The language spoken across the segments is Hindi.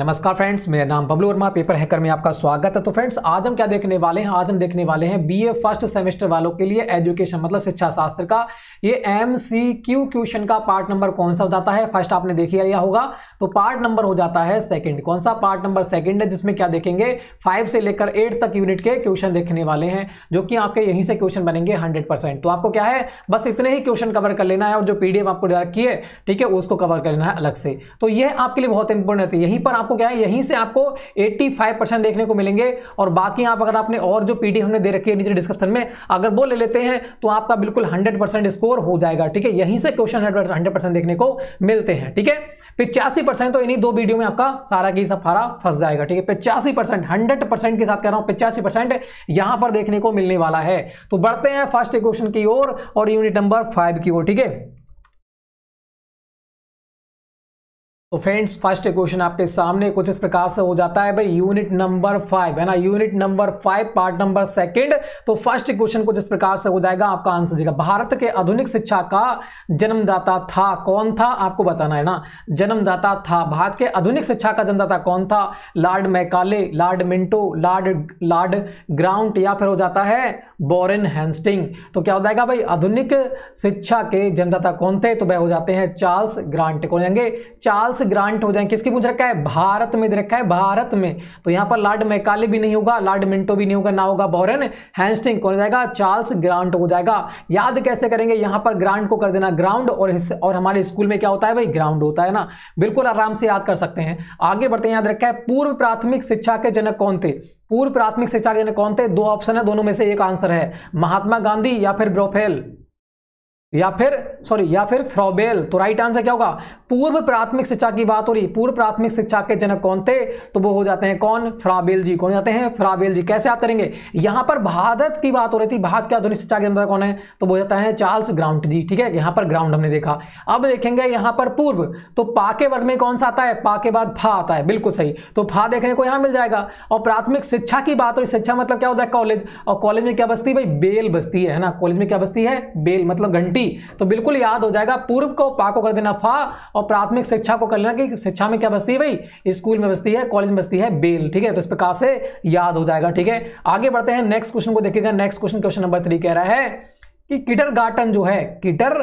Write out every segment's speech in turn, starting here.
नमस्कार फ्रेंड्स मेरा नाम बबलू वर्मा पेपर हैकर में आपका स्वागत है तो फ्रेंड्स आज हम क्या देखने वाले हैं आज हम देखने वाले हैं बीए फर्स्ट सेमेस्टर वालों के लिए एजुकेशन मतलब शिक्षा शास्त्र का ये एम सी क्यू क्वेश्चन का पार्ट नंबर कौन सा हो जाता है फर्स्ट आपने देख लिया होगा तो पार्ट नंबर हो जाता है सेकंड कौन सा पार्ट नंबर सेकंड है जिसमें क्या देखेंगे फाइव से लेकर एट तक यूनिट के क्वेश्चन देखने वाले हैं जो कि आपके यहीं से क्वेश्चन बनेंगे हंड्रेड तो आपको क्या है बस इतने ही क्वेश्चन कवर कर लेना है और जो पी आपको डायरेक्ट किए ठीक है उसको कवर कर लेना है अलग से तो यह आपके लिए बहुत इंपॉर्टेंट है यहीं पर आपको क्या है यहीं से आपको 85 परसेंट देखने को मिलेंगे और बाकी आप अगर आपने और जो पीडीएफ हमने दे रखी है नीचे डिस्क्रिप्शन में अगर वो ले लेते हैं तो आपका बिल्कुल हंड्रेड स्कोर हो जाएगा ठीक है यहीं से क्वेश्चन हंड्रेड परसेंट देखने को मिलते हैं ठीक है पिचासी परसेंट तो इन्हीं दो वीडियो में आपका सारा की सब सारा फंस जाएगा ठीक है पिचासी परसेंट हंड्रेड परसेंट के साथ कह रहा हूं पिचासी परसेंट यहां पर देखने को मिलने वाला है तो बढ़ते हैं फर्स्ट क्वेश्चन की ओर और, और यूनिट नंबर फाइव की ओर ठीक है तो फ्रेंड्स फर्स्ट क्वेश्चन आपके सामने कुछ इस प्रकार से हो जाता है भाई यूनिट नंबर फाइव है ना unit number five part number second तो फर्स्ट क्वेश्चन कुछ इस प्रकार से हो जाएगा आपका आंसर देगा भारत के आधुनिक शिक्षा का जन्मदाता था कौन था आपको बताना है ना जन्मदाता था भारत के आधुनिक शिक्षा का जन्मदाता कौन था Lord Macaulay Lord Minto Lord Lord ग्राउंड या फिर हो जाता है बोरेन हैंस्टिंग तो क्या हो जाएगा भाई आधुनिक शिक्षा के जन्मदाता कौन थे तो वह हो जाते हैं चार्ल्स ग्रांट कौन जाएंगे चार्ल्स ग्रांट हो जाए किसकी पूछ रखा है भारत में दे रखा है भारत में तो यहां पर लॉर्ड मैकाले भी नहीं होगा लॉर्ड मिंटो भी नहीं होगा ना होगा बोरेन हैंस्टिंग कौन हो जाएगा चार्ल्स ग्रांट हो जाएगा याद कैसे करेंगे यहां पर ग्रांट को कर देना ग्राउंड और और हमारे स्कूल में क्या होता है भाई ग्राउंड होता है ना बिल्कुल आराम से याद कर सकते हैं आगे बढ़ते हैं याद रखा है पूर्व प्राथमिक शिक्षा के जनक कौन थे पूर्व प्राथमिक शिक्षा के जनक कौन थे दो ऑप्शन है दोनों में से एक आंसर है महात्मा गांधी या फिर ब्रोफेल या फिर सॉरी या फिर फ्रॉबेल तो राइट आंसर क्या होगा पूर्व प्राथमिक शिक्षा की बात हो रही पूर्व प्राथमिक शिक्षा के जनक कौन थे तो वो हो जाते हैं कौन फ्राबेल जी कौन जाते हैं फ्राबेल जी कैसे याद करेंगे यहां पर भारत की बात हो रही थी भारत के आधुनिक शिक्षा के अंदर कौन है तो वो जाता है चार्ल्स ग्राउंड जी ठीक है यहां पर ग्राउंड हमने देखा अब देखेंगे यहां पर पूर्व तो पा के वर्ग में कौन सा आता है पा के बाद फा आता है बिल्कुल सही तो फा देखने को यहां मिल जाएगा और प्राथमिक शिक्षा की बात हो रही शिक्षा मतलब क्या होता है कॉलेज और कॉलेज में क्या बस्ती भाई बेल बस्ती है ना कॉलेज में क्या बस्ती है बेल मतलब घंटी होगी तो बिल्कुल याद हो जाएगा पूर्व को पा को कर देना फा और प्राथमिक शिक्षा को कर लेना कि शिक्षा में क्या बस्ती है भाई स्कूल में बस्ती है कॉलेज में बस्ती है बेल ठीक है तो इस प्रकार से याद हो जाएगा ठीक है आगे बढ़ते हैं नेक्स्ट क्वेश्चन को देखिएगा next question question number three कह रहा है कि किटर गार्टन जो है किटर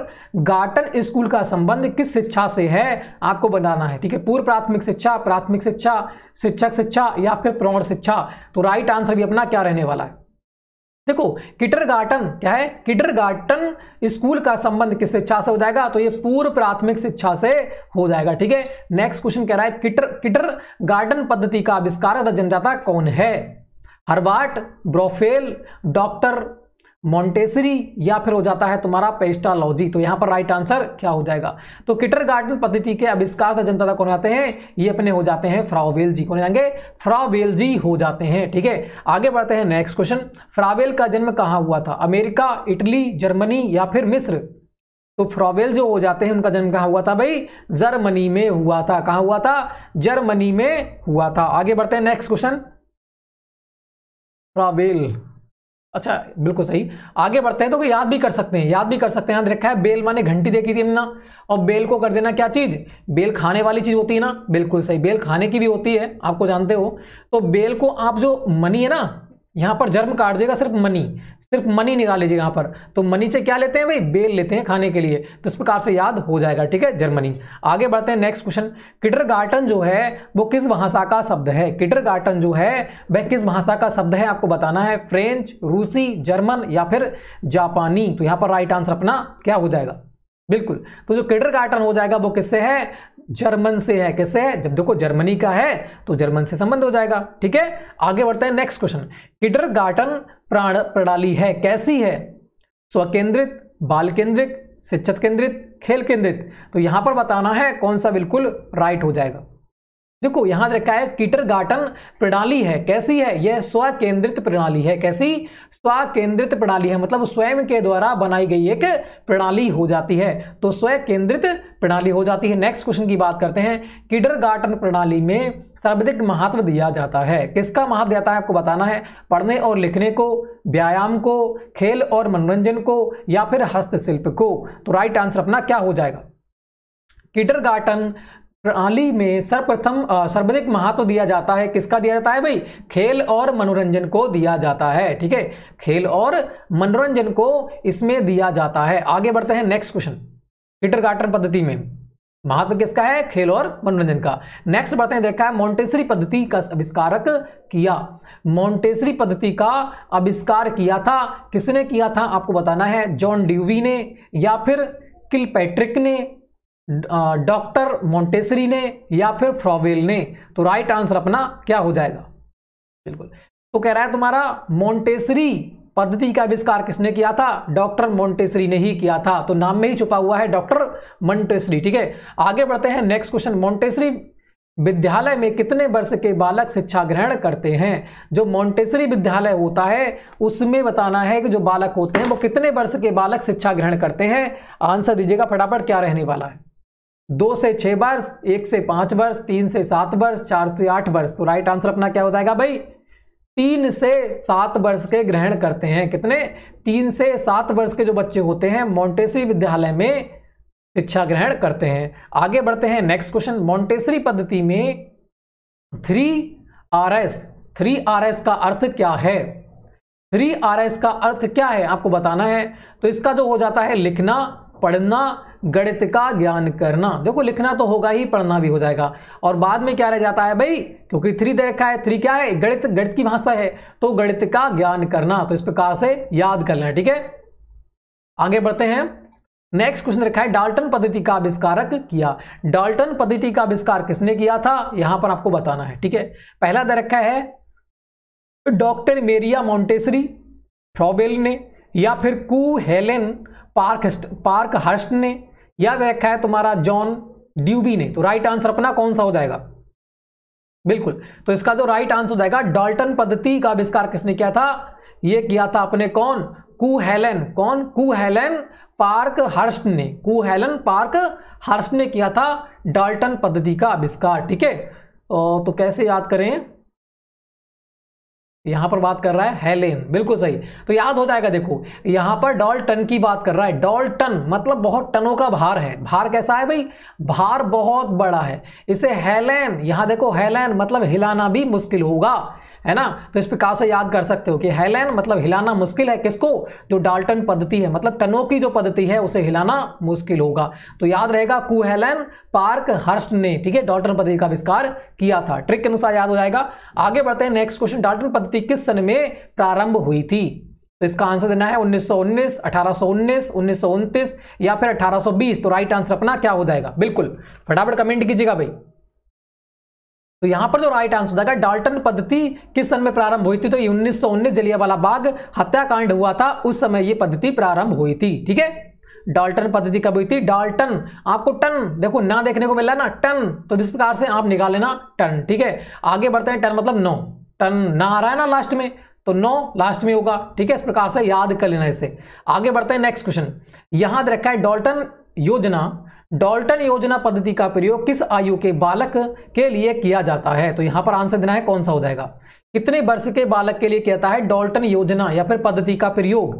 गार्टन स्कूल का संबंध किस शिक्षा से है आपको बनाना है ठीक है पूर्व प्राथमिक शिक्षा प्राथमिक शिक्षा शिक्षक शिक्षा या फिर प्रौढ़ शिक्षा तो राइट आंसर भी अपना क्या रहने वाला है देखो किटरगार्टन क्या है किटरगार्टन स्कूल का संबंध किस शिक्षा से हो जाएगा तो ये पूर्व प्राथमिक शिक्षा से हो जाएगा ठीक है नेक्स्ट क्वेश्चन कह रहा है किटर किटर गार्डन पद्धति का आविष्कार जनजाता कौन है हर्बार्ट ब्रोफेल डॉक्टर मोन्टेसरी या फिर हो जाता है तुम्हारा पेस्टालॉजी तो यहां पर राइट आंसर क्या हो जाएगा तो किटर गार्डन पद्धति के आविष्कार जनता तक कौन आते हैं ये अपने हो जाते हैं फ्रावेल जी कौन जाएंगे फ्रावेल जी हो जाते हैं ठीक है आगे बढ़ते हैं नेक्स्ट क्वेश्चन फ्रावेल का जन्म कहाँ हुआ था अमेरिका इटली जर्मनी या फिर मिस्र तो फ्रॉवेल जो हो जाते हैं उनका जन्म कहाँ हुआ था भाई जर्मनी में हुआ था कहाँ हुआ था जर्मनी में हुआ था आगे बढ़ते हैं नेक्स्ट क्वेश्चन फ्रावेल अच्छा बिल्कुल सही आगे बढ़ते हैं तो याद भी कर सकते हैं याद भी कर सकते हैं याद रखा है बेल माने घंटी देखी थी हमने ना और बेल को कर देना क्या चीज़ बेल खाने वाली चीज़ होती है ना बिल्कुल सही बेल खाने की भी होती है आपको जानते हो तो बेल को आप जो मनी है ना यहाँ पर जर्म काट देगा सिर्फ मनी सिर्फ मनी निकाल लीजिए यहाँ पर तो मनी से क्या लेते हैं भाई बेल लेते हैं खाने के लिए तो इस प्रकार से याद हो जाएगा ठीक है जर्मनी आगे बढ़ते हैं नेक्स्ट क्वेश्चन किडर गार्टन जो है वो किस भाषा का शब्द है किडर गार्टन जो है वह किस भाषा का शब्द है आपको बताना है फ्रेंच रूसी जर्मन या फिर जापानी तो यहाँ पर राइट आंसर अपना क्या हो जाएगा बिल्कुल तो जो किडर गार्टन हो जाएगा वो किससे है जर्मन से है किससे है जब देखो जर्मनी का है तो जर्मन से संबंध हो जाएगा ठीक है आगे बढ़ते हैं नेक्स्ट क्वेश्चन किडर गार्टन प्रणाली है कैसी है स्वकेंद्रित बाल केंद्रित शिक्षक केंद्रित खेल केंद्रित तो यहां पर बताना है कौन सा बिल्कुल राइट हो जाएगा देखो यहां रखा है कीटर गार्टन प्रणाली है कैसी है यह स्व केंद्रित प्रणाली है कैसी स्व केंद्रित प्रणाली है मतलब स्वयं के द्वारा बनाई गई एक प्रणाली हो जाती है तो स्व केंद्रित प्रणाली हो जाती है नेक्स्ट क्वेश्चन की बात करते हैं किडर गार्टन प्रणाली में सर्वाधिक महत्व दिया जाता है किसका महत्व देता है आपको बताना है पढ़ने और लिखने को व्यायाम को खेल और मनोरंजन को या फिर हस्तशिल्प को तो राइट आंसर अपना क्या हो जाएगा गार्टन प्रणाली में सर्वप्रथम सर्वाधिक महत्व दिया जाता है किसका दिया जाता है भाई खेल और मनोरंजन को दिया जाता है ठीक है खेल और मनोरंजन को इसमें दिया जाता है आगे बढ़ते हैं नेक्स्ट क्वेश्चन हिटर गार्टन पद्धति में महत्व किसका है खेल और मनोरंजन का नेक्स्ट बढ़ते हैं देखा है मॉन्टेसरी पद्धति का आविष्कारक किया मॉन्टेसरी पद्धति का आविष्कार किया था किसने किया था आपको बताना है जॉन ड्यूवी ने या फिर किल पैट्रिक ने डॉक्टर मोंटेसरी ने या फिर फ्रॉवेल ने तो राइट आंसर अपना क्या हो जाएगा बिल्कुल तो कह रहा है तुम्हारा मोंटेसरी पद्धति का आविष्कार किसने किया था डॉक्टर मोंटेसरी ने ही किया था तो नाम में ही छुपा हुआ है डॉक्टर मोंटेसरी ठीक है आगे बढ़ते हैं नेक्स्ट क्वेश्चन मोंटेसरी विद्यालय में कितने वर्ष के बालक शिक्षा ग्रहण करते हैं जो मोंटेसरी विद्यालय होता है उसमें बताना है कि जो बालक होते हैं वो कितने वर्ष के बालक शिक्षा ग्रहण करते हैं आंसर दीजिएगा फटाफट क्या रहने वाला है दो से छह वर्ष एक से पांच वर्ष तीन से सात वर्ष चार से आठ वर्ष तो राइट आंसर अपना क्या हो जाएगा भाई तीन से सात वर्ष के ग्रहण करते हैं कितने तीन से सात वर्ष के जो बच्चे होते हैं मोन्टेसरी विद्यालय में शिक्षा ग्रहण करते हैं आगे बढ़ते हैं नेक्स्ट क्वेश्चन मोन्टेसरी पद्धति में three R S three R S का अर्थ क्या है थ्री आर एस का अर्थ क्या है आपको बताना है तो इसका जो हो जाता है लिखना पढ़ना गणित का ज्ञान करना देखो लिखना तो होगा ही पढ़ना भी हो जाएगा और बाद में क्या रह जाता है भाई क्योंकि थ्री दे रखा है थ्री क्या है गणित गणित की भाषा है तो गणित का ज्ञान करना तो इस प्रकार से याद कर लेना ठीक है आगे बढ़ते हैं नेक्स्ट क्वेश्चन रखा है डाल्टन पद्धति का आविष्कारक किया डाल्टन पद्धति का आविष्कार किसने किया था यहां पर आपको बताना है ठीक है पहला दे रखा है डॉक्टर मेरिया मोन्टेसरी फ्रॉबेल ने या फिर कू हेलेन पार्क पार्क हर्स्ट ने याद रखा है तुम्हारा जॉन ड्यूबी ने तो राइट आंसर अपना कौन सा हो जाएगा बिल्कुल तो इसका जो राइट आंसर हो जाएगा डाल्टन पद्धति का आविष्कार किसने किया था यह किया था अपने कौन कुहेलन कौन हेलन पार्क हर्स्ट ने कुहेलन पार्क हर्स्ट ने किया था डाल्टन पद्धति का आविष्कार ठीक है तो कैसे याद करें यहाँ पर बात कर रहा है हेलेन बिल्कुल सही तो याद हो जाएगा देखो यहाँ पर डॉल टन की बात कर रहा है डॉल टन मतलब बहुत टनों का भार है भार कैसा है भाई भार बहुत बड़ा है इसे हेलेन यहाँ देखो हेलेन मतलब हिलाना भी मुश्किल होगा है ना तो इस प्रकार से याद कर सकते हो कि हेलन मतलब हिलाना मुश्किल है किसको जो डाल्टन पद्धति है मतलब टनों की जो पद्धति है उसे हिलाना मुश्किल होगा तो याद रहेगा कुहेलन पार्क हर्स्ट ने ठीक है डाल्टन पद्धति का आविष्कार किया था ट्रिक के अनुसार याद हो जाएगा आगे बढ़ते हैं नेक्स्ट क्वेश्चन डाल्टन पद्धति किस सन में प्रारंभ हुई थी तो इसका आंसर देना है 1919, 1819, 1929 या फिर 1820 तो राइट आंसर अपना क्या हो जाएगा बिल्कुल फटाफट कमेंट कीजिएगा भाई तो यहां पर जो राइट आंसर हो डाल्टन पद्धति किस सन में प्रारंभ हुई थी तो ये 1919 जलियावाला बाग हत्याकांड हुआ था उस समय ये पद्धति प्रारंभ हुई थी ठीक है डाल्टन पद्धति कब हुई थी डाल्टन आपको टन देखो ना देखने को मिला ना टन तो जिस प्रकार से आप निकाल लेना टन ठीक है आगे बढ़ते हैं टन मतलब नो टन ना आ रहा है ना लास्ट में तो नो लास्ट में होगा ठीक है इस प्रकार से याद कर लेना इसे आगे बढ़ते हैं नेक्स्ट क्वेश्चन याद रखा है डॉल्टन योजना डॉल्टन योजना पद्धति का प्रयोग किस आयु के बालक के लिए किया जाता है तो यहां पर आंसर देना है कौन सा हो जाएगा कितने वर्ष के बालक के लिए कहता है डॉल्टन योजना या फिर पद्धति का प्रयोग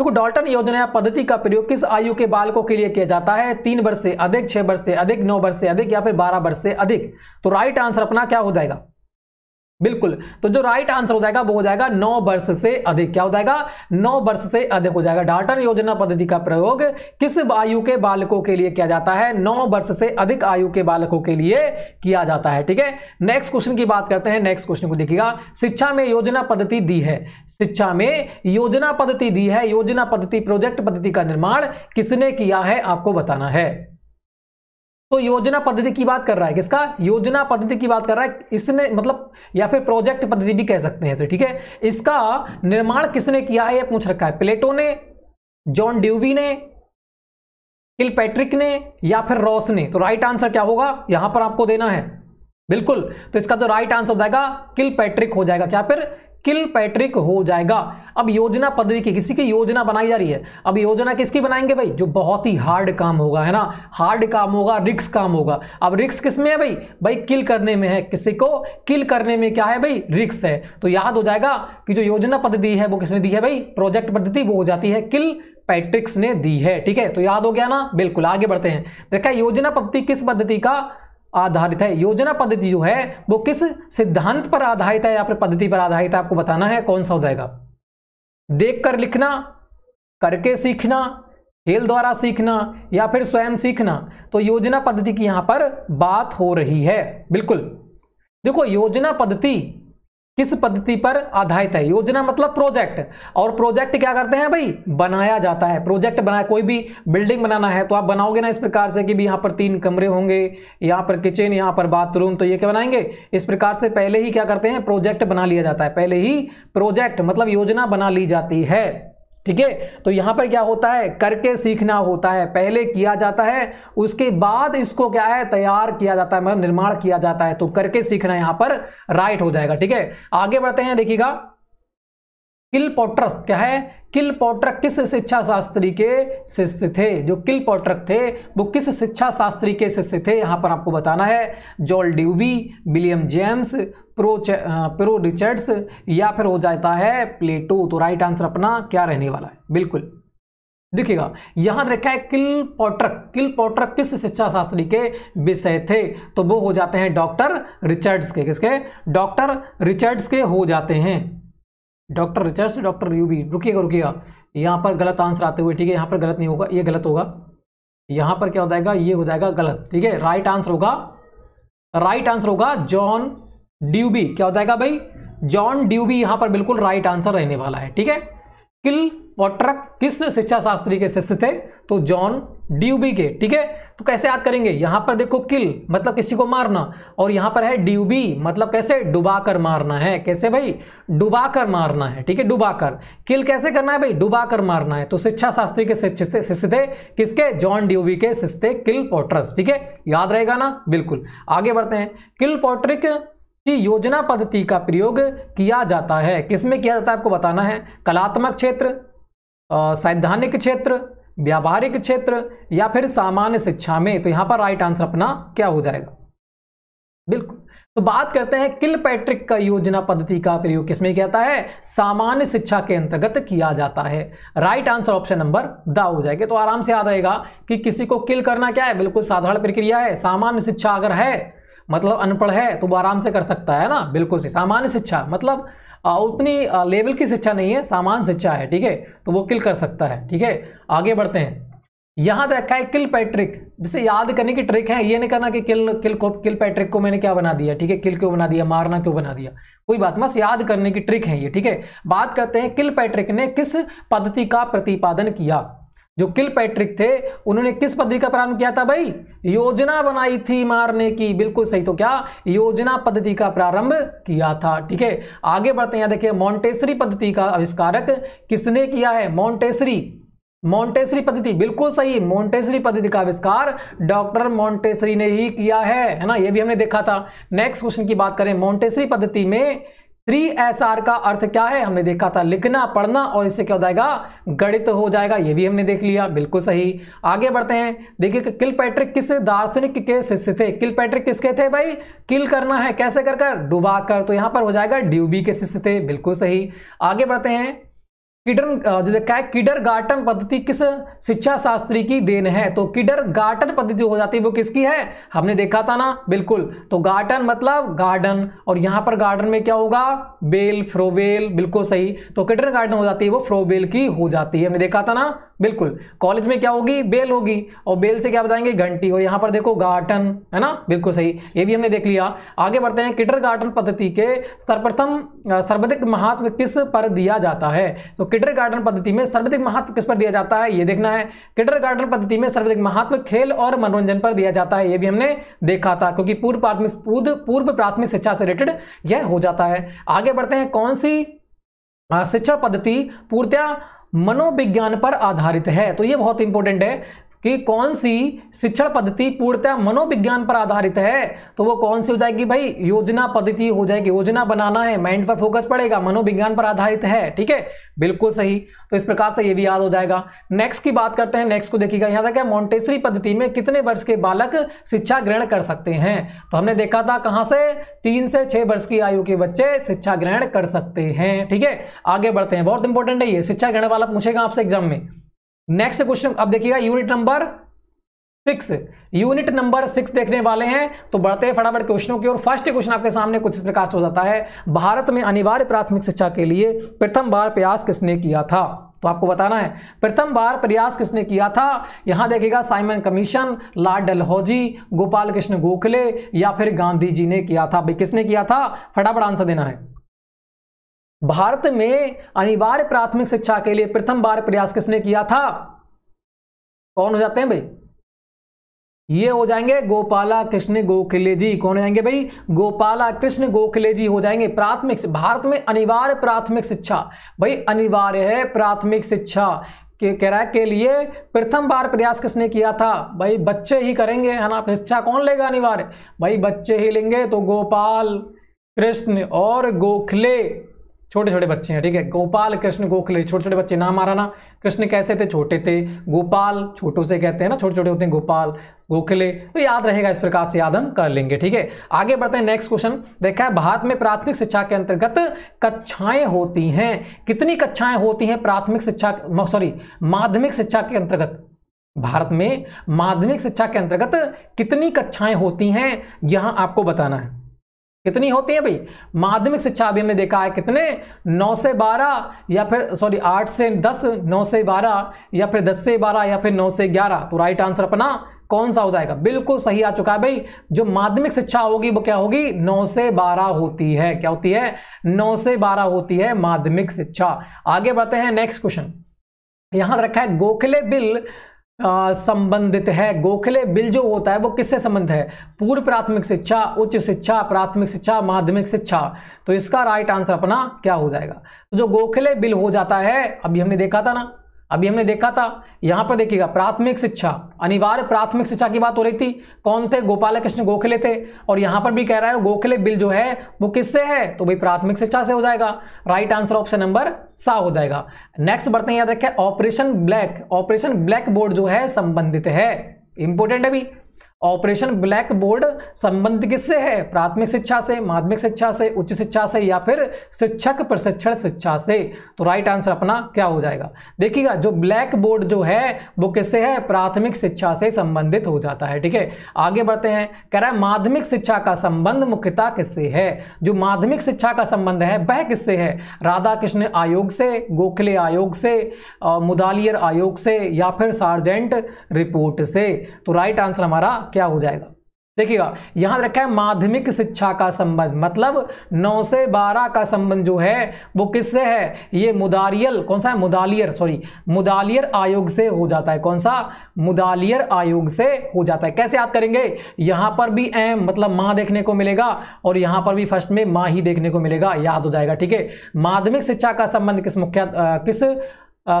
देखो तो डॉल्टन योजना या पद्धति का प्रयोग किस आयु के बालकों के लिए किया जाता है तीन वर्ष से अधिक छह वर्ष से अधिक नौ वर्ष से अधिक या फिर बारह वर्ष से अधिक तो राइट आंसर अपना क्या हो जाएगा बिल्कुल तो जो राइट आंसर हो जाएगा वो हो जाएगा नौ वर्ष से अधिक क्या हो जाएगा नौ वर्ष से अधिक हो जाएगा डाटन योजना पद्धति का प्रयोग किस आयु के बालकों के लिए किया जाता है नौ वर्ष से अधिक आयु के बालकों के लिए किया जाता है ठीक है नेक्स्ट क्वेश्चन की बात करते हैं नेक्स्ट क्वेश्चन को देखिएगा शिक्षा में योजना पद्धति दी है शिक्षा में योजना पद्धति दी है योजना पद्धति प्रोजेक्ट पद्धति का निर्माण किसने किया है आपको बताना है तो योजना पद्धति की बात कर रहा है किसका योजना पद्धति की बात कर रहा है इसने मतलब या फिर प्रोजेक्ट पद्धति भी कह सकते हैं ठीक है इसका निर्माण किसने किया है यह पूछ रखा है प्लेटो ने जॉन ड्यूवी ने किल पैट्रिक ने या फिर रॉस ने तो राइट आंसर क्या होगा यहां पर आपको देना है बिल्कुल तो इसका जो राइट आंसर हो जाएगा किल पैट्रिक हो जाएगा क्या फिर किल पैट्रिक हो जाएगा अब योजना पद्धति की किसी की योजना बनाई जा रही है अब योजना किसकी बनाएंगे भाई जो बहुत ही हार्ड काम होगा है ना हार्ड काम होगा रिक्स काम होगा अब रिक्स किस में है भाई भाई किल करने में है किसी को किल करने में क्या है भाई रिक्स है तो याद हो जाएगा कि जो योजना पद्धति है वो किसने दी है भाई प्रोजेक्ट पद्धति वो हो जाती है किल पैट्रिक्स ने दी है ठीक है तो याद हो गया ना बिल्कुल आगे बढ़ते हैं देखा योजना पद्धति किस पद्धति का आधारित है योजना पद्धति जो है वो किस सिद्धांत पर आधारित है या फिर पद्धति पर आधारित है आपको बताना है कौन सा हो जाएगा देख कर लिखना करके सीखना खेल द्वारा सीखना या फिर स्वयं सीखना तो योजना पद्धति की यहां पर बात हो रही है बिल्कुल देखो योजना पद्धति किस पद्धति पर आधारित है योजना मतलब प्रोजेक्ट और प्रोजेक्ट क्या करते हैं भाई बनाया जाता है प्रोजेक्ट बनाया कोई भी बिल्डिंग बनाना है तो आप बनाओगे ना इस प्रकार से कि भी यहाँ पर तीन कमरे होंगे यहाँ पर किचन यहाँ पर बाथरूम तो ये क्या बनाएंगे इस प्रकार से पहले ही क्या करते हैं प्रोजेक्ट बना लिया जाता है पहले ही प्रोजेक्ट मतलब योजना बना ली जाती है ठीक है तो यहां पर क्या होता है करके सीखना होता है पहले किया जाता है उसके बाद इसको क्या है तैयार किया जाता है मतलब निर्माण किया जाता है तो करके सीखना यहां पर राइट हो जाएगा ठीक है आगे बढ़ते हैं देखिएगा किल पोट्रक क्या है किल पोट्रक किस शिक्षा शास्त्री के शिष्य थे जो किल पोट्रक थे वो किस शिक्षा शास्त्री के शिष्य थे यहां पर आपको बताना है John Dewey William James pro pro Richards या फिर हो जाता है प्लेटो तो राइट आंसर अपना क्या रहने वाला है बिल्कुल देखिएगा यहां रखा है किल पॉटरक किल पॉटरक किस शिक्षा शास्त्री के विषय थे तो वो हो जाते हैं डॉक्टर रिचर्ड्स के किसके डॉक्टर रिचर्ड्स के हो जाते हैं डॉक्टर रिचर्ड्स डॉक्टर यूबी रुकिएगा रुकिएगा यहां पर गलत आंसर आते हुए ठीक है यहां पर गलत नहीं होगा ये गलत होगा यहां पर क्या हो जाएगा ये हो जाएगा गलत ठीक है राइट आंसर होगा राइट आंसर होगा जॉन ड्यूबी क्या होता है भाई जॉन ड्यूबी यहां पर बिल्कुल राइट आंसर रहने वाला है ठीक है किल और ट्रक किस शिक्षा शास्त्री के शिष्य थे तो जॉन ड्यूबी के ठीक है तो कैसे याद करेंगे यहां पर देखो किल मतलब किसी को मारना और यहां पर है ड्यूबी मतलब कैसे डुबाकर मारना है कैसे भाई डुबाकर मारना है ठीक है डुबाकर किल कैसे करना है भाई डुबाकर मारना है तो शिक्षा शास्त्री के शिष्य थे किसके जॉन ड्यूबी के शिष्य थे किल पोट्रस ठीक है याद रहेगा ना बिल्कुल आगे बढ़ते हैं किल पोट्रिक कि योजना पद्धति का प्रयोग किया जाता है किसमें किया जाता है आपको बताना है कलात्मक क्षेत्र सैद्धांतिक क्षेत्र व्यावहारिक क्षेत्र या फिर सामान्य शिक्षा में तो यहां पर राइट आंसर अपना क्या हो जाएगा बिल्कुल तो बात करते हैं किल पैट्रिक का योजना पद्धति का प्रयोग किसमें किया जाता है सामान्य शिक्षा के अंतर्गत किया जाता है राइट आंसर ऑप्शन नंबर द हो जाएगा तो आराम से याद आएगा कि किसी को किल करना क्या है बिल्कुल साधारण प्रक्रिया है सामान्य शिक्षा अगर है मतलब अनपढ़ है तो वो आराम से कर सकता है ना बिल्कुल सही सामान्य शिक्षा मतलब उतनी लेवल की शिक्षा नहीं है सामान्य शिक्षा है ठीक है तो वो किल कर सकता है ठीक है आगे बढ़ते हैं यहाँ देखा तो है किल पैट्रिक जिसे याद करने की ट्रिक है ये नहीं करना कि किल किल को किल पैट्रिक को मैंने क्या बना दिया ठीक है किल क्यों बना दिया मारना क्यों बना दिया कोई बात बस याद करने की ट्रिक है ये ठीक है बात करते हैं किल पैट्रिक ने किस पद्धति का प्रतिपादन किया जो किल पैट्रिक थे उन्होंने किस पद्धति का प्रारंभ किया था भाई योजना बनाई थी मारने की बिल्कुल सही तो क्या योजना पद्धति का प्रारंभ किया था ठीक है आगे बढ़ते हैं देखिए मॉन्टेसरी पद्धति का आविष्कारक किसने किया है मॉन्टेसरी मॉन्टेसरी पद्धति बिल्कुल सही मॉन्टेसरी पद्धति का आविष्कार डॉक्टर मॉन्टेसरी ने ही किया है है ना ये भी हमने देखा था नेक्स्ट क्वेश्चन की बात करें मॉन्टेसरी पद्धति में थ्री एस आर का अर्थ क्या है हमने देखा था लिखना पढ़ना और इससे क्या हो जाएगा गणित हो जाएगा ये भी हमने देख लिया बिल्कुल सही आगे बढ़ते हैं देखिए कि किल पैट्रिक किस दार्शनिक के शिष्य थे किल पैट्रिक किसके थे भाई किल करना है कैसे कर कर डुबा कर तो यहाँ पर हो जाएगा ड्यूबी के शिष्य थे बिल्कुल सही आगे बढ़ते हैं किडर जो क्या है किडर गार्टन पद्धति किस शिक्षा शास्त्री की देन है तो किडर गार्टन पद्धति हो जाती है वो किसकी है हमने देखा था ना बिल्कुल तो गार्टन मतलब गार्डन और यहां पर गार्डन में क्या होगा बेल फ्रोबेल बिल्कुल सही तो किडर गार्डन हो जाती है वो फ्रोबेल की हो जाती है हमने देखा था ना बिल्कुल कॉलेज में क्या होगी बेल होगी और बेल से क्या बताएंगे घंटी और यहाँ पर देखो गार्टन है ना बिल्कुल सही ये भी हमने देख लिया आगे बढ़ते हैं किडर गार्टन पद्धति के सर्वप्रथम सर्वाधिक महत्व किस पर दिया जाता है तो किडर गार्टन पद्धति में सर्वाधिक महत्व किस पर दिया जाता है ये देखना है किडर गार्टन पद्धति में सर्वाधिक महत्व खेल और मनोरंजन पर दिया जाता है ये भी हमने देखा था क्योंकि पूर्व प्राथमिक पूर्व प्राथमिक शिक्षा से रिलेटेड यह हो जाता है आगे बढ़ते हैं कौन सी शिक्षा पद्धति पूर्त्या मनोविज्ञान पर आधारित है तो ये बहुत इंपॉर्टेंट है कि कौन सी शिक्षण पद्धति पूर्णतः मनोविज्ञान पर आधारित है तो वो कौन सी हो जाएगी भाई योजना पद्धति हो जाएगी योजना बनाना है माइंड पर फोकस पड़ेगा मनोविज्ञान पर आधारित है ठीक है बिल्कुल सही तो इस प्रकार से ये भी याद हो जाएगा नेक्स्ट की बात करते हैं नेक्स्ट को देखिएगा यहाँ देखा मोन्टेसरी पद्धति में कितने वर्ष के बालक शिक्षा ग्रहण कर सकते हैं तो हमने देखा था कहाँ से तीन से छः वर्ष की आयु के बच्चे शिक्षा ग्रहण कर सकते हैं ठीक है आगे बढ़ते हैं बहुत इंपॉर्टेंट है ये शिक्षा ग्रहण वाला पूछेगा आपसे एग्जाम में नेक्स्ट क्वेश्चन अब देखिएगा unit number six unit number six देखने वाले हैं तो बढ़ते हैं फटाफट क्वेश्चनों की और फर्स्ट क्वेश्चन आपके सामने कुछ इस प्रकार से हो जाता है भारत में अनिवार्य प्राथमिक शिक्षा के लिए प्रथम बार प्रयास किसने किया था तो आपको बताना है प्रथम बार प्रयास किसने किया था यहां देखिएगा साइमन कमीशन लाल डलहौजी गोपाल कृष्ण गोखले या फिर गांधी जी ने किया था भाई किसने किया था फटाफट आंसर देना है भारत में अनिवार्य प्राथमिक शिक्षा के लिए प्रथम बार प्रयास किसने किया था कौन हो जाते हैं भाई ये हो जाएंगे गोपाला कृष्ण गोखले जी कौन हो जाएंगे भाई गोपाला कृष्ण गोखले जी हो जाएंगे प्राथमिक भारत में अनिवार्य प्राथमिक शिक्षा भाई अनिवार्य है प्राथमिक शिक्षा के कह रहा है के लिए प्रथम बार प्रयास किसने किया था भाई बच्चे ही करेंगे है ना शिक्षा कौन लेगा अनिवार्य भाई बच्चे ही लेंगे तो गोपाल कृष्ण और गोखले छोटे छोटे बच्चे हैं ठीक है गोपाल कृष्ण गोखले छोटे छोटे बच्चे नाम आ रहा ना कृष्ण कैसे थे छोटे थे गोपाल छोटों से कहते हैं ना छोटे छोटे होते हैं गोपाल गोखले तो याद रहेगा इस प्रकार से याद हम कर लेंगे ठीक है आगे बढ़ते हैं नेक्स्ट क्वेश्चन देखा है भारत में प्राथमिक शिक्षा के अंतर्गत कक्षाएं होती हैं कितनी कक्षाएं होती हैं प्राथमिक शिक्षा सॉरी माध्यमिक शिक्षा के अंतर्गत भारत में माध्यमिक शिक्षा के अंतर्गत कितनी कक्षाएं होती हैं यहां आपको बताना है कितनी होती है भाई माध्यमिक शिक्षा अभी हमने देखा है कितने 9 से 12 या फिर सॉरी 8 से 10 9 से 12 या फिर 10 से 12 या फिर 9 से 11 तो राइट आंसर अपना कौन सा हो जाएगा बिल्कुल सही आ चुका है भाई जो माध्यमिक शिक्षा होगी वो क्या होगी 9 से 12 होती है क्या होती है 9 से 12 होती है माध्यमिक शिक्षा आगे बढ़ते हैं नेक्स्ट क्वेश्चन यहां रखा है गोखले बिल संबंधित है गोखले बिल जो होता है वो किससे संबंधित है पूर्व प्राथमिक शिक्षा उच्च शिक्षा प्राथमिक शिक्षा माध्यमिक शिक्षा तो इसका राइट आंसर अपना क्या हो जाएगा तो जो गोखले बिल हो जाता है अभी हमने देखा था ना अभी हमने देखा था यहाँ पर देखिएगा प्राथमिक शिक्षा अनिवार्य प्राथमिक शिक्षा की बात हो रही थी कौन थे गोपाल कृष्ण गोखले थे और यहाँ पर भी कह रहा है गोखले बिल जो है वो किससे है तो भाई प्राथमिक शिक्षा से हो जाएगा राइट आंसर ऑप्शन नंबर सा हो जाएगा नेक्स्ट बढ़ते हैं याद रखें operation black operation blackboard जो है संबंधित है इंपोर्टेंट है भी ऑपरेशन ब्लैक बोर्ड संबंध किससे है प्राथमिक शिक्षा से माध्यमिक शिक्षा से उच्च शिक्षा से या फिर शिक्षक प्रशिक्षण शिक्षा से तो राइट आंसर अपना क्या हो जाएगा देखिएगा जो ब्लैक बोर्ड जो है वो किससे है प्राथमिक शिक्षा से संबंधित हो जाता है ठीक है आगे बढ़ते हैं कह रहा है माध्यमिक शिक्षा का संबंध मुख्यता किससे है जो माध्यमिक शिक्षा का संबंध है वह किससे है राधा कृष्ण आयोग से गोखले आयोग से मुदालियर आयोग से या फिर सार्जेंट रिपोर्ट से तो राइट आंसर हमारा क्या हो जाएगा देखिएगा यहां रखा है माध्यमिक शिक्षा का संबंध मतलब 9 से 12 का संबंध जो है वो किससे है ये मुदारियल कौन सा है मुदालियर सॉरी मुदालियर आयोग से हो जाता है कौन सा मुदालियर आयोग से हो जाता है कैसे याद करेंगे यहां पर भी एम मतलब माँ देखने को मिलेगा और यहां पर भी फर्स्ट में माँ ही देखने को मिलेगा याद हो जाएगा ठीक है माध्यमिक शिक्षा का संबंध किस मुख्य किस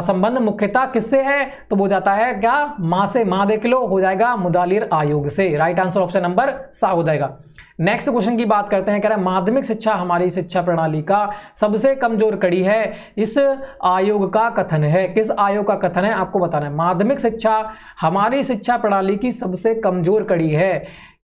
संबंध मुख्यता किससे है तो वो जाता है क्या माँ से माँ देख लो हो जाएगा मुदालिर आयोग से राइट आंसर ऑप्शन नंबर सा हो जाएगा नेक्स्ट क्वेश्चन की बात करते हैं कह रहे हैं माध्यमिक शिक्षा हमारी शिक्षा प्रणाली का सबसे कमजोर कड़ी है इस आयोग का कथन है किस आयोग का कथन है आपको बताना है माध्यमिक शिक्षा हमारी शिक्षा प्रणाली की सबसे कमजोर कड़ी है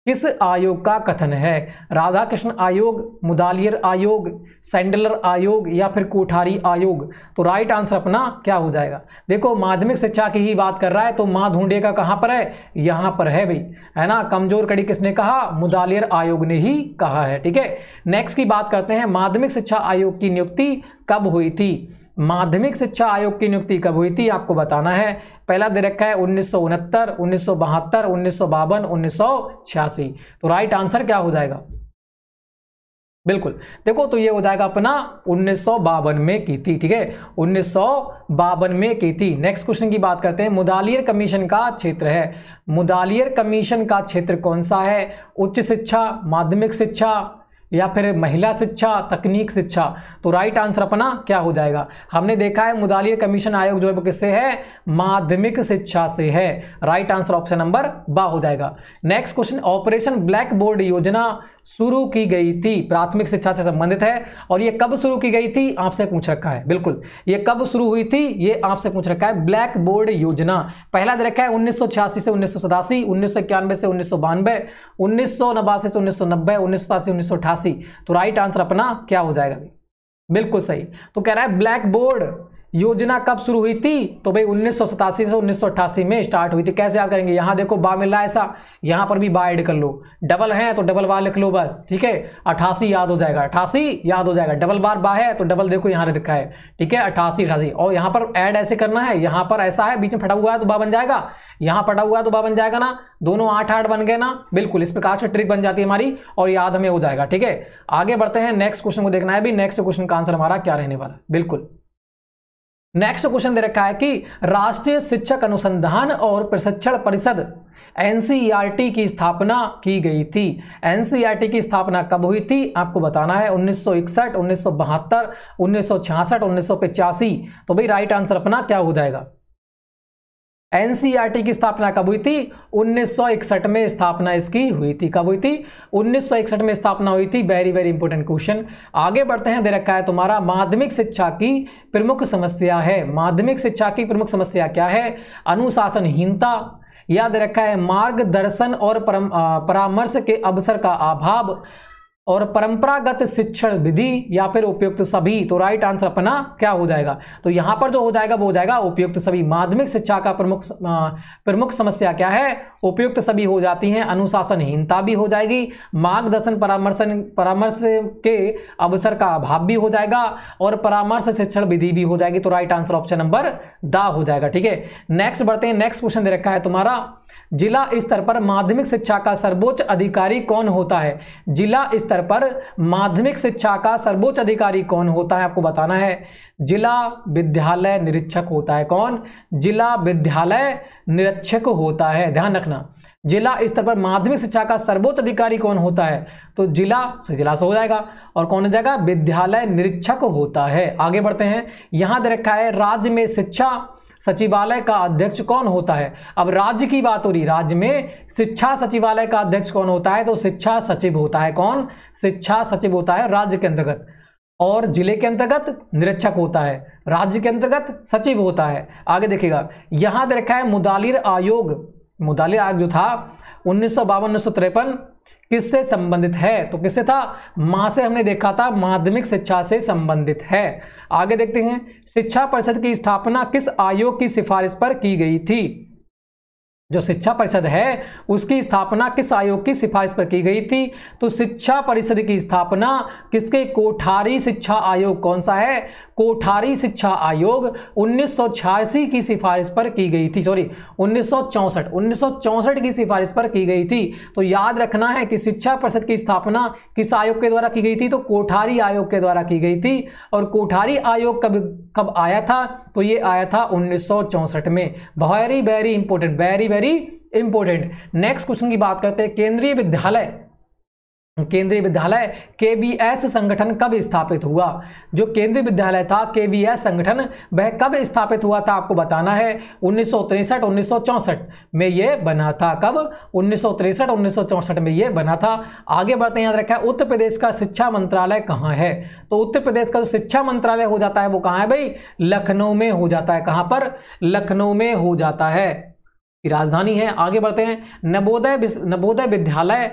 किस आयोग का कथन है राधा कृष्ण आयोग मुदालियर आयोग सैंडलर आयोग या फिर कोठारी आयोग तो राइट आंसर अपना क्या हो जाएगा देखो माध्यमिक शिक्षा की ही बात कर रहा है तो माँ ढूंढे का कहाँ पर है यहाँ पर है भाई है ना कमजोर कड़ी किसने कहा मुदालियर आयोग ने ही कहा है ठीक है नेक्स्ट की बात करते हैं माध्यमिक शिक्षा आयोग की नियुक्ति कब हुई थी माध्यमिक शिक्षा आयोग की नियुक्ति कब हुई थी आपको बताना है पहला दे रखा है उन्नीस सौ उनहत्तर उन्नीस सौ बहत्तर उन्नीस सौ बावन उन्नीस सौ छियासी तो राइट आंसर क्या हो जाएगा बिल्कुल देखो तो ये हो जाएगा अपना उन्नीस में की थी ठीक है उन्नीस में की थी नेक्स्ट क्वेश्चन की बात करते हैं मुदालियर कमीशन का क्षेत्र है मुदालियर कमीशन का क्षेत्र कौन सा है उच्च शिक्षा माध्यमिक शिक्षा या फिर महिला शिक्षा तकनीक शिक्षा तो राइट आंसर अपना क्या हो जाएगा हमने देखा है मुदालिय कमीशन आयोग जो है वो किससे है माध्यमिक शिक्षा से है राइट आंसर ऑप्शन नंबर बा हो जाएगा next question operation blackboard योजना शुरू की गई थी प्राथमिक शिक्षा से संबंधित है और ये कब शुरू की गई थी आपसे पूछ रखा है बिल्कुल ये कब शुरू हुई थी ये आपसे पूछ रखा है ब्लैक बोर्ड योजना पहला दे रखा है उन्नीस से उन्नीस सौ से उन्नीस सौ बानवे उन्नीस से उन्नीस सौ नब्बे उन्नीस सौ तो राइट आंसर अपना क्या हो जाएगा बिल्कुल सही तो कह रहा है ब्लैक बोर्ड योजना कब शुरू हुई थी तो भाई उन्नीस से उन्नीस में स्टार्ट हुई थी कैसे याद करेंगे यहाँ देखो बा मिल रहा है ऐसा यहाँ पर भी बा ऐड कर लो डबल है तो डबल बार लिख लो बस ठीक है अठासी याद हो जाएगा अठासी याद हो जाएगा डबल बार बा है तो डबल देखो यहाँ लिखा है ठीक है अठासी अठासी और यहाँ पर ऐड ऐसे करना है यहाँ पर ऐसा है बीच में फटा हुआ है तो बा बन जाएगा यहाँ फटा हुआ है तो बा बन जाएगा ना दोनों आठ आठ बन गए ना बिल्कुल इस प्रकार से ट्रिक बन जाती है हमारी और याद हमें हो जाएगा ठीक है आगे बढ़ते हैं नेक्स्ट क्वेश्चन को देखना है अभी नेक्स्ट क्वेश्चन का आंसर हमारा क्या रहने वाला बिल्कुल नेक्स्ट क्वेश्चन दे रखा है कि राष्ट्रीय शिक्षक अनुसंधान और प्रशिक्षण परिषद एन e की स्थापना की गई थी एनसीईआरटी e की स्थापना कब हुई थी आपको बताना है 1961, 1972, 1966, 1985 तो भाई राइट आंसर अपना क्या हो जाएगा एनसीईआरटी की स्थापना कब हुई थी 1961 में स्थापना इसकी हुई थी कब हुई थी 1961 में स्थापना हुई थी वेरी वेरी इंपॉर्टेंट क्वेश्चन आगे बढ़ते हैं दे रखा है तुम्हारा माध्यमिक शिक्षा की प्रमुख समस्या है माध्यमिक शिक्षा की प्रमुख समस्या क्या है अनुशासनहीनता याद रखा है मार्गदर्शन और परामर्श के अवसर का अभाव और परंपरागत शिक्षण विधि या फिर उपयुक्त सभी तो राइट आंसर अपना क्या हो जाएगा तो यहां पर जो हो जाएगा वो हो जाएगा उपयुक्त सभी माध्यमिक शिक्षा का प्रमुख प्रमुख समस्या क्या है उपयुक्त सभी हो जाती हैं अनुशासनहीनता भी हो जाएगी मार्गदर्शन परामर्शन परामर्श के अवसर का अभाव भी हो जाएगा और परामर्श शिक्षण विधि भी हो जाएगी तो राइट आंसर ऑप्शन नंबर द हो जाएगा ठीक है नेक्स्ट बढ़ते हैं नेक्स्ट क्वेश्चन दे रखा है तुम्हारा जिला स्तर पर माध्यमिक शिक्षा का सर्वोच्च अधिकारी कौन होता है जिला स्तर पर माध्यमिक शिक्षा का सर्वोच्च अधिकारी कौन होता है आपको बताना है जिला विद्यालय निरीक्षक होता है कौन जिला विद्यालय निरीक्षक होता है ध्यान रखना जिला स्तर पर माध्यमिक शिक्षा का सर्वोच्च अधिकारी कौन होता है तो जिला से जिला से हो जाएगा और कौन हो जाएगा विद्यालय निरीक्षक होता है आगे बढ़ते हैं यहां दे रखा है राज्य में शिक्षा सचिवालय का अध्यक्ष कौन होता है अब राज्य की बात हो रही राज्य में शिक्षा सचिवालय का अध्यक्ष कौन होता है तो शिक्षा सचिव होता है कौन शिक्षा सचिव होता है राज्य के अंतर्गत और जिले के अंतर्गत निरीक्षक होता है राज्य के अंतर्गत सचिव होता है आगे देखिएगा यहां देखा है मुदालिर आयोग मुदालिर आयोग जो था उन्नीस सौ बावन सौ किससे संबंधित है तो किससे था माँ से हमने देखा था माध्यमिक शिक्षा से संबंधित है आगे देखते हैं शिक्षा परिषद की स्थापना किस आयोग की सिफारिश पर की गई थी जो शिक्षा परिषद है उसकी स्थापना किस आयोग की सिफारिश पर की गई थी तो शिक्षा परिषद की स्थापना किसके कोठारी शिक्षा आयोग कौन सा है कोठारी शिक्षा आयोग उन्नीस की सिफारिश पर की गई थी सॉरी उन्नीस सौ की सिफारिश पर की गई थी तो याद रखना है कि शिक्षा परिषद की स्थापना किस आयोग के द्वारा की गई थी तो कोठारी आयोग के द्वारा की गई थी और कोठारी आयोग कब कब आया था तो ये आया था उन्नीस में very very important very very important next question की बात करते हैं केंद्रीय विद्यालय केंद्रीय विद्यालय के बी एस संगठन कब स्थापित हुआ जो केंद्रीय विद्यालय था के बी एस संगठन वह कब स्थापित हुआ था आपको बताना है उन्नीस सौ में ये बना था कब उन्नीस सौ में ये बना था आगे बढ़ते याद रखा है उत्तर प्रदेश का शिक्षा मंत्रालय कहाँ है तो उत्तर प्रदेश का जो शिक्षा मंत्रालय हो जाता है वो कहाँ है भाई लखनऊ में हो जाता है कहाँ पर लखनऊ में हो जाता है राजधानी है आगे बढ़ते हैं नवोदय नवोदय विद्यालय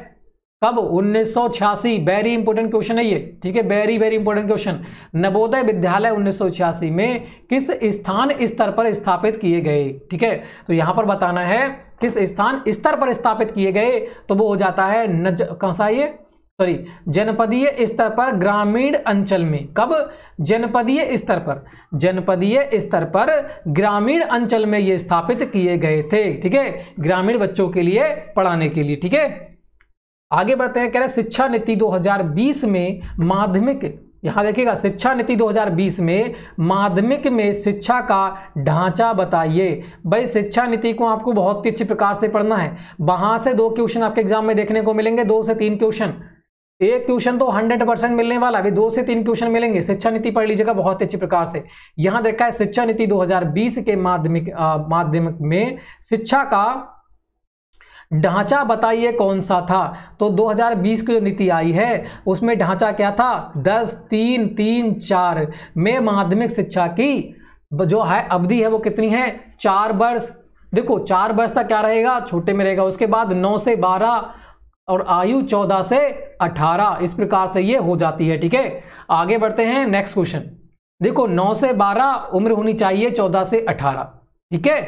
कब 1986 वेरी इंपॉर्टेंट क्वेश्चन है ये ठीक है very very important question Navodaya Vidyalaya उन्नीस में किस स्थान स्तर पर स्थापित किए गए ठीक है तो यहां पर बताना है किस स्थान स्तर पर स्थापित किए गए तो वो हो जाता है नज कौन सा ये सॉरी जनपदीय स्तर पर ग्रामीण अंचल में कब जनपदीय स्तर पर जनपदीय स्तर पर ग्रामीण अंचल में ये स्थापित किए गए थे ठीक है ग्रामीण बच्चों के लिए पढ़ाने के लिए ठीक है आगे बढ़ते हैं कह रहे शिक्षा नीति 2020 में माध्यमिक यहाँ देखिएगा शिक्षा नीति 2020 में माध्यमिक में शिक्षा का ढांचा बताइए भाई शिक्षा नीति को आपको बहुत ही अच्छी प्रकार से पढ़ना है वहाँ से दो क्वेश्चन आपके एग्जाम में देखने को मिलेंगे दो से तीन क्वेश्चन एक क्वेश्चन तो 100 परसेंट मिलने वाला अभी दो से तीन क्वेश्चन मिलेंगे शिक्षा नीति पढ़ लीजिएगा बहुत अच्छी प्रकार से यहाँ देखा है शिक्षा नीति 2020 के माध्यमिक माध्यमिक में शिक्षा का ढांचा बताइए कौन सा था तो 2020 की जो नीति आई है उसमें ढांचा क्या था दस तीन तीन चार में माध्यमिक शिक्षा की जो है अवधि है वो कितनी है चार वर्ष देखो चार वर्ष तक क्या रहेगा छोटे में रहेगा उसके बाद नौ से बारह और आयु चौदह से अठारह इस प्रकार से ये हो जाती है ठीक है आगे बढ़ते हैं नेक्स्ट क्वेश्चन देखो नौ से बारह उम्र होनी चाहिए चौदह से अठारह ठीक है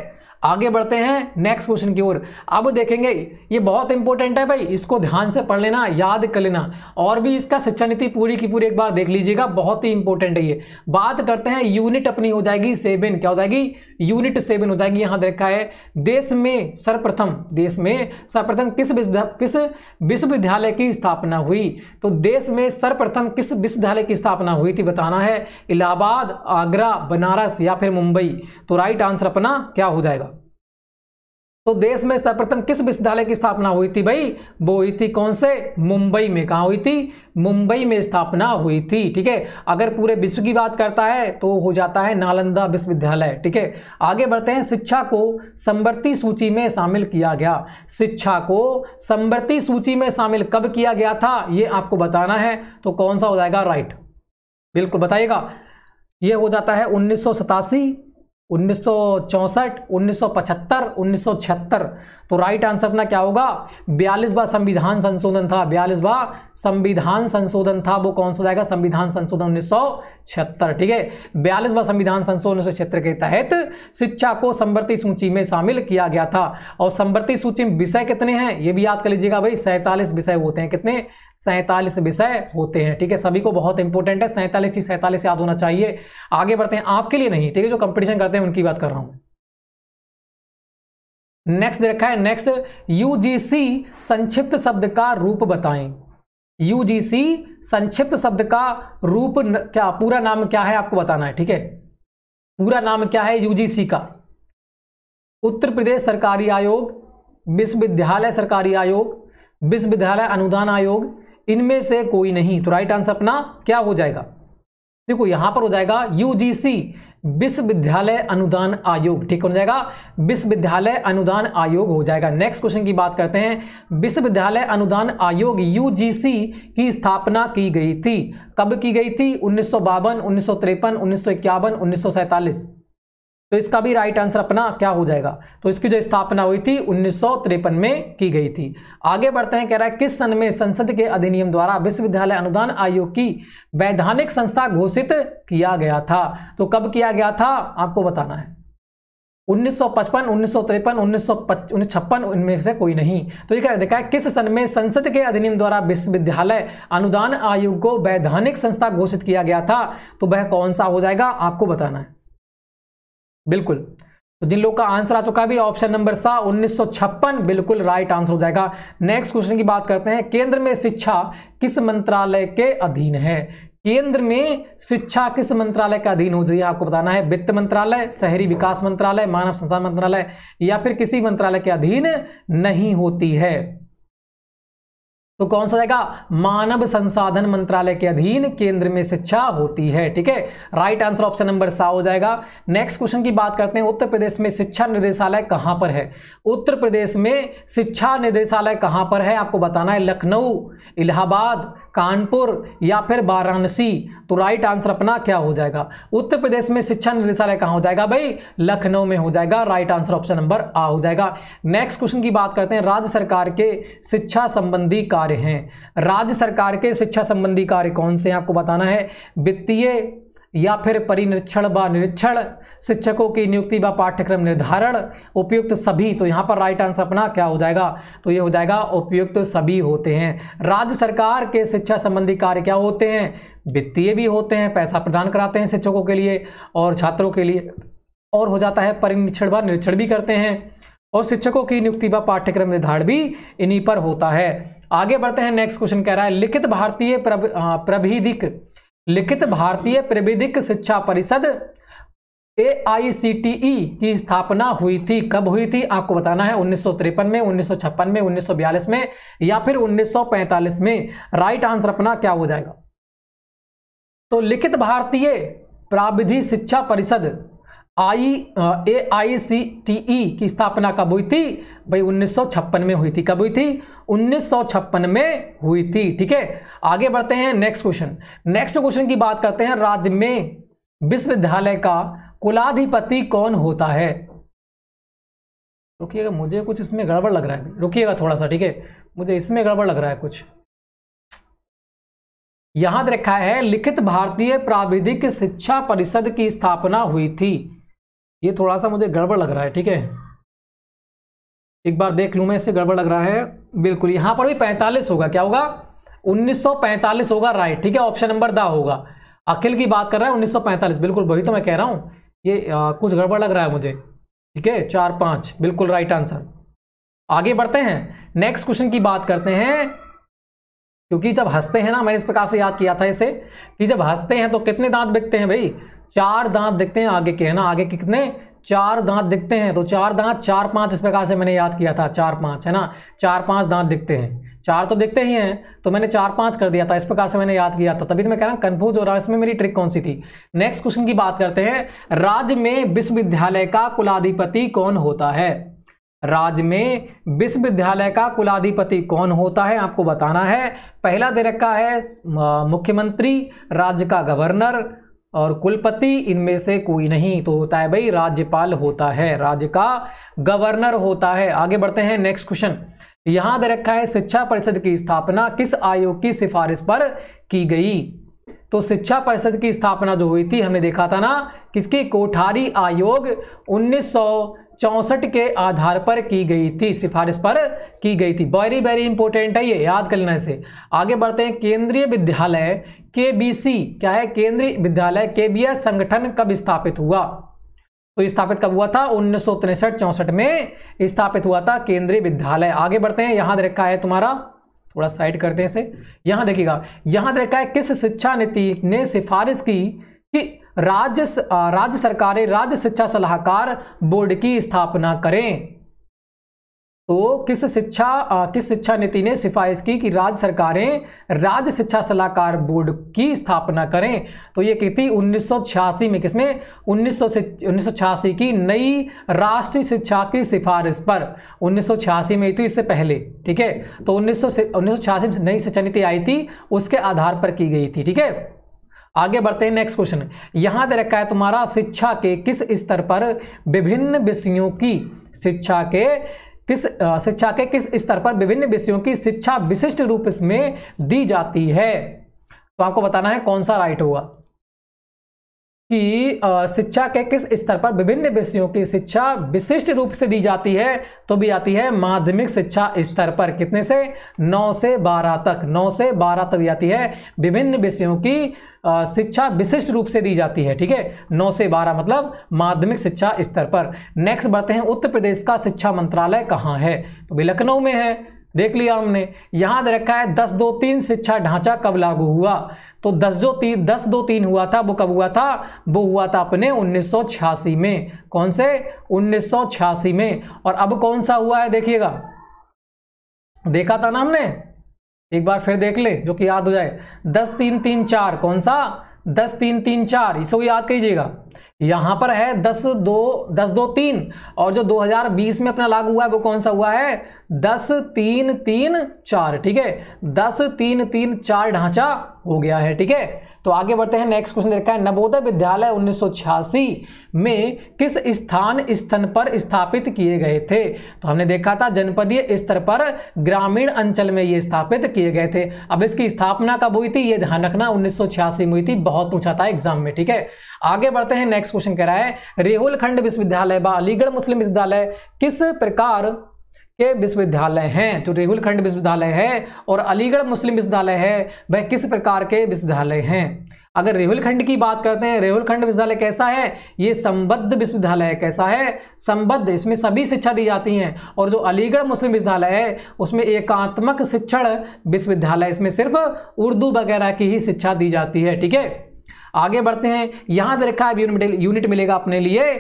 आगे बढ़ते हैं नेक्स्ट क्वेश्चन की ओर अब देखेंगे ये बहुत इंपॉर्टेंट है भाई इसको ध्यान से पढ़ लेना याद कर लेना और भी इसका शिक्षा नीति पूरी की पूरी एक बार देख लीजिएगा बहुत ही इंपॉर्टेंट है ये बात करते हैं यूनिट अपनी हो जाएगी सेवन क्या हो जाएगी यूनिट सेवन हो जाएगी यहाँ देखा है देश में सर्वप्रथम देश में सर्वप्रथम किस किस विश्वविद्यालय की स्थापना हुई तो देश में सर्वप्रथम किस विश्वविद्यालय की स्थापना हुई थी बताना है इलाहाबाद आगरा बनारस या फिर मुंबई तो राइट आंसर अपना क्या हो जाएगा तो देश में सर्वप्रथम किस विश्वविद्यालय की स्थापना हुई थी भाई वो हुई थी कौन से मुंबई में कहा हुई थी मुंबई में स्थापना हुई थी ठीक है अगर पूरे विश्व की बात करता है तो हो जाता है नालंदा विश्वविद्यालय ठीक है आगे बढ़ते हैं शिक्षा को समवर्ती सूची में शामिल किया गया शिक्षा को समवर्ती सूची में शामिल कब किया गया था ये आपको बताना है तो कौन सा हो जाएगा राइट बिल्कुल बताइएगा यह हो जाता है उन्नीस उन्नीस सौ चौंसठ उन्नीस सौ पचहत्तर उन्नीस सौ छिहत्तर तो राइट आंसर अपना क्या होगा बयालीसवा संविधान संशोधन था बयालीसवा संविधान संशोधन था वो कौन सा जाएगा संविधान संशोधन उन्नीस सौ छिहत्तर ठीक है बयालीसवा संविधान संशोधन उन्नीस सौ छिहत्तर के तहत शिक्षा को संवर्ती सूची में शामिल किया गया था और संवर्ती सूची में विषय कितने हैं ये भी याद कर लीजिएगा भाई सैंतालीस विषय होते हैं कितने सैंतालीस विषय होते हैं ठीक है सभी को बहुत इंपॉर्टेंट है सैंतालीस ही सैंतालीस याद होना चाहिए आगे बढ़ते हैं आपके लिए नहीं ठीक है जो कंपटीशन करते हैं उनकी बात कर रहा हूं नेक्स्ट देखा है नेक्स्ट यूजीसी संक्षिप्त शब्द का रूप बताएं यूजीसी संक्षिप्त शब्द का रूप न, क्या पूरा नाम क्या है आपको बताना है ठीक है पूरा नाम क्या है यूजीसी का उत्तर प्रदेश सरकारी आयोग विश्वविद्यालय सरकारी आयोग विश्वविद्यालय अनुदान आयोग इनमें से कोई नहीं तो राइट आंसर अपना क्या हो जाएगा देखो यहां पर हो जाएगा यूजीसी विश्वविद्यालय अनुदान आयोग ठीक हो जाएगा विश्वविद्यालय अनुदान आयोग हो जाएगा नेक्स्ट क्वेश्चन की बात करते हैं विश्वविद्यालय अनुदान आयोग यूजीसी की स्थापना की गई थी कब की गई थी उन्नीस सौ बावन उन्नीस सौ तिरपन उन्नीस सौ इक्यावन उन्नीस सौ सैंतालीस तो इसका भी राइट आंसर अपना क्या हो जाएगा तो इसकी जो स्थापना हुई थी उन्नीस में की गई थी आगे बढ़ते हैं कह रहा है किस सन में संसद के अधिनियम द्वारा विश्वविद्यालय अनुदान आयोग की वैधानिक संस्था घोषित किया गया था तो कब किया गया था आपको बताना है 1955, 1953, 1956 उनमें से कोई नहीं तो ये देखा है किस सन में संसद के अधिनियम द्वारा विश्वविद्यालय अनुदान आयोग को वैधानिक संस्था घोषित किया गया था तो वह कौन सा हो जाएगा आपको बताना है बिल्कुल तो जिन लोग का आंसर आ चुका है भी ऑप्शन नंबर सा उन्नीस बिल्कुल राइट आंसर हो जाएगा नेक्स्ट क्वेश्चन की बात करते हैं केंद्र में शिक्षा किस मंत्रालय के अधीन है केंद्र में शिक्षा किस मंत्रालय के अधीन हो है आपको बताना है वित्त मंत्रालय शहरी विकास मंत्रालय मानव संसाधन मंत्रालय या फिर किसी मंत्रालय के अधीन नहीं होती है तो कौन सा जाएगा मानव संसाधन मंत्रालय के अधीन केंद्र में शिक्षा होती है ठीक है राइट आंसर ऑप्शन नंबर सा हो जाएगा नेक्स्ट क्वेश्चन की बात करते हैं उत्तर प्रदेश में शिक्षा निदेशालय कहां पर है उत्तर प्रदेश में शिक्षा निदेशालय कहां पर है आपको बताना है लखनऊ इलाहाबाद कानपुर या फिर वाराणसी तो राइट आंसर अपना क्या हो जाएगा उत्तर प्रदेश में शिक्षा निदेशालय कहाँ हो जाएगा भाई लखनऊ में हो जाएगा राइट आंसर ऑप्शन नंबर आ हो जाएगा नेक्स्ट क्वेश्चन की बात करते हैं राज्य सरकार के शिक्षा संबंधी कार्य हैं राज्य सरकार के शिक्षा संबंधी कार्य कौन से हैं आपको बताना है वित्तीय या फिर परिनिरीक्षण व निरीक्षण शिक्षकों की नियुक्ति व पाठ्यक्रम निर्धारण उपयुक्त सभी तो यहाँ पर राइट आंसर अपना क्या हो जाएगा तो ये हो जाएगा उपयुक्त सभी होते हैं राज्य सरकार के शिक्षा संबंधी कार्य क्या होते हैं वित्तीय भी होते हैं पैसा प्रदान कराते हैं शिक्षकों के लिए और छात्रों के लिए और हो जाता है परिनिरीक्षण व निरीक्षण भी करते हैं और शिक्षकों की नियुक्ति व पाठ्यक्रम निर्धारण भी इन्हीं पर होता है आगे बढ़ते हैं नेक्स्ट क्वेश्चन कह रहा है लिखित भारतीय प्रभ प्रविधिक लिखित भारतीय प्रविधिक शिक्षा परिषद ई e की स्थापना हुई थी कब हुई थी आपको बताना है उन्नीस में उन्नीस में उन्नीस में या फिर 1945 में राइट आंसर अपना क्या हो जाएगा तो लिखित भारतीय प्राविधि शिक्षा परिषद आई ए आई सी टी ई की स्थापना कब हुई थी भाई 1956 में हुई थी कब हुई थी 1956 में हुई थी ठीक है आगे बढ़ते हैं नेक्स्ट क्वेश्चन नेक्स्ट क्वेश्चन की बात करते हैं राज्य में विश्वविद्यालय का कुलाधिपति कौन होता है रुकिएगा मुझे कुछ इसमें गड़बड़ लग रहा है रुकिएगा थोड़ा सा ठीक है मुझे इसमें गड़बड़ लग रहा है कुछ यहां रखा है लिखित भारतीय प्राविधिक शिक्षा परिषद की स्थापना हुई थी ये थोड़ा सा मुझे गड़बड़ लग रहा है ठीक है एक बार देख लू मैं इससे गड़बड़ लग रहा है बिल्कुल यहां पर भी 45 होगा क्या होगा 1945 होगा राइट ठीक है ऑप्शन नंबर दा होगा अखिल की बात कर रहा है 1945 बिल्कुल वही तो मैं कह रहा हूं ये आ, कुछ गड़बड़ लग रहा है मुझे ठीक है चार पांच बिल्कुल राइट आंसर आगे बढ़ते हैं नेक्स्ट क्वेश्चन की बात करते हैं क्योंकि जब हंसते हैं ना मैंने इस प्रकार से याद किया था इसे कि जब हंसते हैं तो कितने दांत दिखते हैं भाई चार दांत दिखते हैं आगे के है ना आगे के कितने चार दांत दिखते हैं तो चार दांत चार पांच इस प्रकार से मैंने याद किया था चार पांच है ना चार पांच दांत दिखते हैं चार तो देखते ही हैं तो मैंने चार पाँच कर दिया था इस प्रकार से मैंने याद किया था तभी तो मैं कह रहा हूँ कन्फ्यूज हो रहा है इसमें मेरी ट्रिक कौन सी थी नेक्स्ट क्वेश्चन की बात करते हैं राज्य में विश्वविद्यालय का कुलाधिपति कौन होता है राज्य में विश्वविद्यालय का कुलाधिपति कौन होता है आपको बताना है पहला दे रखा है मुख्यमंत्री राज्य का गवर्नर और कुलपति इनमें से कोई नहीं तो होता है भाई राज्यपाल होता है राज्य का गवर्नर होता है आगे बढ़ते हैं नेक्स्ट क्वेश्चन यहां दे रखा है शिक्षा परिषद की स्थापना किस आयोग की सिफारिश पर की गई तो शिक्षा परिषद की स्थापना जो हुई थी हमने देखा था ना किसकी कोठारी आयोग उन्नीस चौसठ के आधार पर की गई थी सिफारिश पर की गई थी वेरी वेरी इंपॉर्टेंट है ये याद कर लेना इसे आगे बढ़ते हैं केंद्रीय विद्यालय केबीसी क्या है केंद्रीय विद्यालय केबीएस संगठन कब स्थापित हुआ तो स्थापित कब हुआ था उन्नीस सौ में स्थापित हुआ था केंद्रीय विद्यालय आगे बढ़ते हैं यहां रखा है तुम्हारा थोड़ा साइड करते हैं इसे यहां देखिएगा यहां रखा है किस शिक्षा नीति ने सिफारिश की कि राज्य राज्य सरकारें राज्य शिक्षा सलाहकार बोर्ड की स्थापना करें तो किस शिक्षा किस शिक्षा नीति ने सिफारिश की कि राज्य सरकारें राज्य शिक्षा सलाहकार बोर्ड की स्थापना करें तो ये की थी उन्नीस में किसमें उन्नीस उन्नीस की नई राष्ट्रीय शिक्षा की सिफारिश पर उन्नीस में थी इससे पहले ठीक है तो उन्नीस उन्नीस में नई शिक्षा नीति आई थी उसके आधार पर की गई थी ठीक है आगे बढ़ते हैं नेक्स्ट क्वेश्चन यहाँ दे रखा है तुम्हारा शिक्षा के किस स्तर पर विभिन्न विषयों की शिक्षा के किस शिक्षा के किस स्तर पर विभिन्न विषयों की शिक्षा विशिष्ट रूप में दी जाती है तो आपको बताना है कौन सा राइट होगा कि शिक्षा के किस स्तर पर विभिन्न विषयों की शिक्षा विशिष्ट रूप से दी जाती है तो भी आती है माध्यमिक शिक्षा स्तर पर कितने से 9 से 12 तक 9 से 12 तक आती जाती है विभिन्न विषयों की शिक्षा विशिष्ट रूप से दी जाती है ठीक है 9 से 12 मतलब माध्यमिक शिक्षा स्तर पर नेक्स्ट बढ़ते हैं उत्तर प्रदेश का शिक्षा मंत्रालय कहाँ है तो भी लखनऊ में है देख लिया हमने यहाँ दे रखा है दस दो तीन शिक्षा ढांचा कब लागू हुआ तो दस जो तीन दस दो तीन हुआ था वो कब हुआ था वो हुआ था अपने उन्नीस में कौन से उन्नीस में और अब कौन सा हुआ है देखिएगा देखा था ना हमने एक बार फिर देख ले जो कि याद हो जाए दस तीन तीन चार कौन सा दस तीन तीन चार इसको याद कीजिएगा यहाँ पर है दस दो दस दो तीन और जो 2020 में अपना लागू हुआ है वो कौन सा हुआ है दस तीन तीन चार ठीक है दस तीन तीन चार ढांचा हो गया है ठीक है तो आगे बढ़ते हैं नेक्स्ट क्वेश्चन देखा है नवोदय विद्यालय उन्नीस में किस स्थान स्थन पर स्थापित किए गए थे तो हमने देखा था जनपदीय स्तर पर ग्रामीण अंचल में ये स्थापित किए गए थे अब इसकी स्थापना कब हुई थी ये ध्यान रखना उन्नीस में हुई थी बहुत पूछा था एग्जाम में ठीक है आगे बढ़ते हैं नेक्स्ट क्वेश्चन कह रहा है रेहुलखंड विश्वविद्यालय व अलीगढ़ मुस्लिम विश्वविद्यालय किस प्रकार के विश्वविद्यालय हैं तो रेगुलखंड विश्वविद्यालय है और अलीगढ़ मुस्लिम विश्वविद्यालय है वह किस प्रकार के विश्वविद्यालय हैं अगर रेहुलखंड की बात करते हैं रेहुलखंड विश्वविद्यालय कैसा है ये संबद्ध विश्वविद्यालय है कैसा है संबद्ध इसमें सभी शिक्षा दी जाती हैं और जो अलीगढ़ मुस्लिम विश्वविद्यालय है उसमें एकात्मक शिक्षण विश्वविद्यालय इसमें सिर्फ उर्दू वगैरह की ही शिक्षा दी जाती है ठीक है आगे बढ़ते हैं यहाँ देखा है यूनिट मिलेगा अपने लिए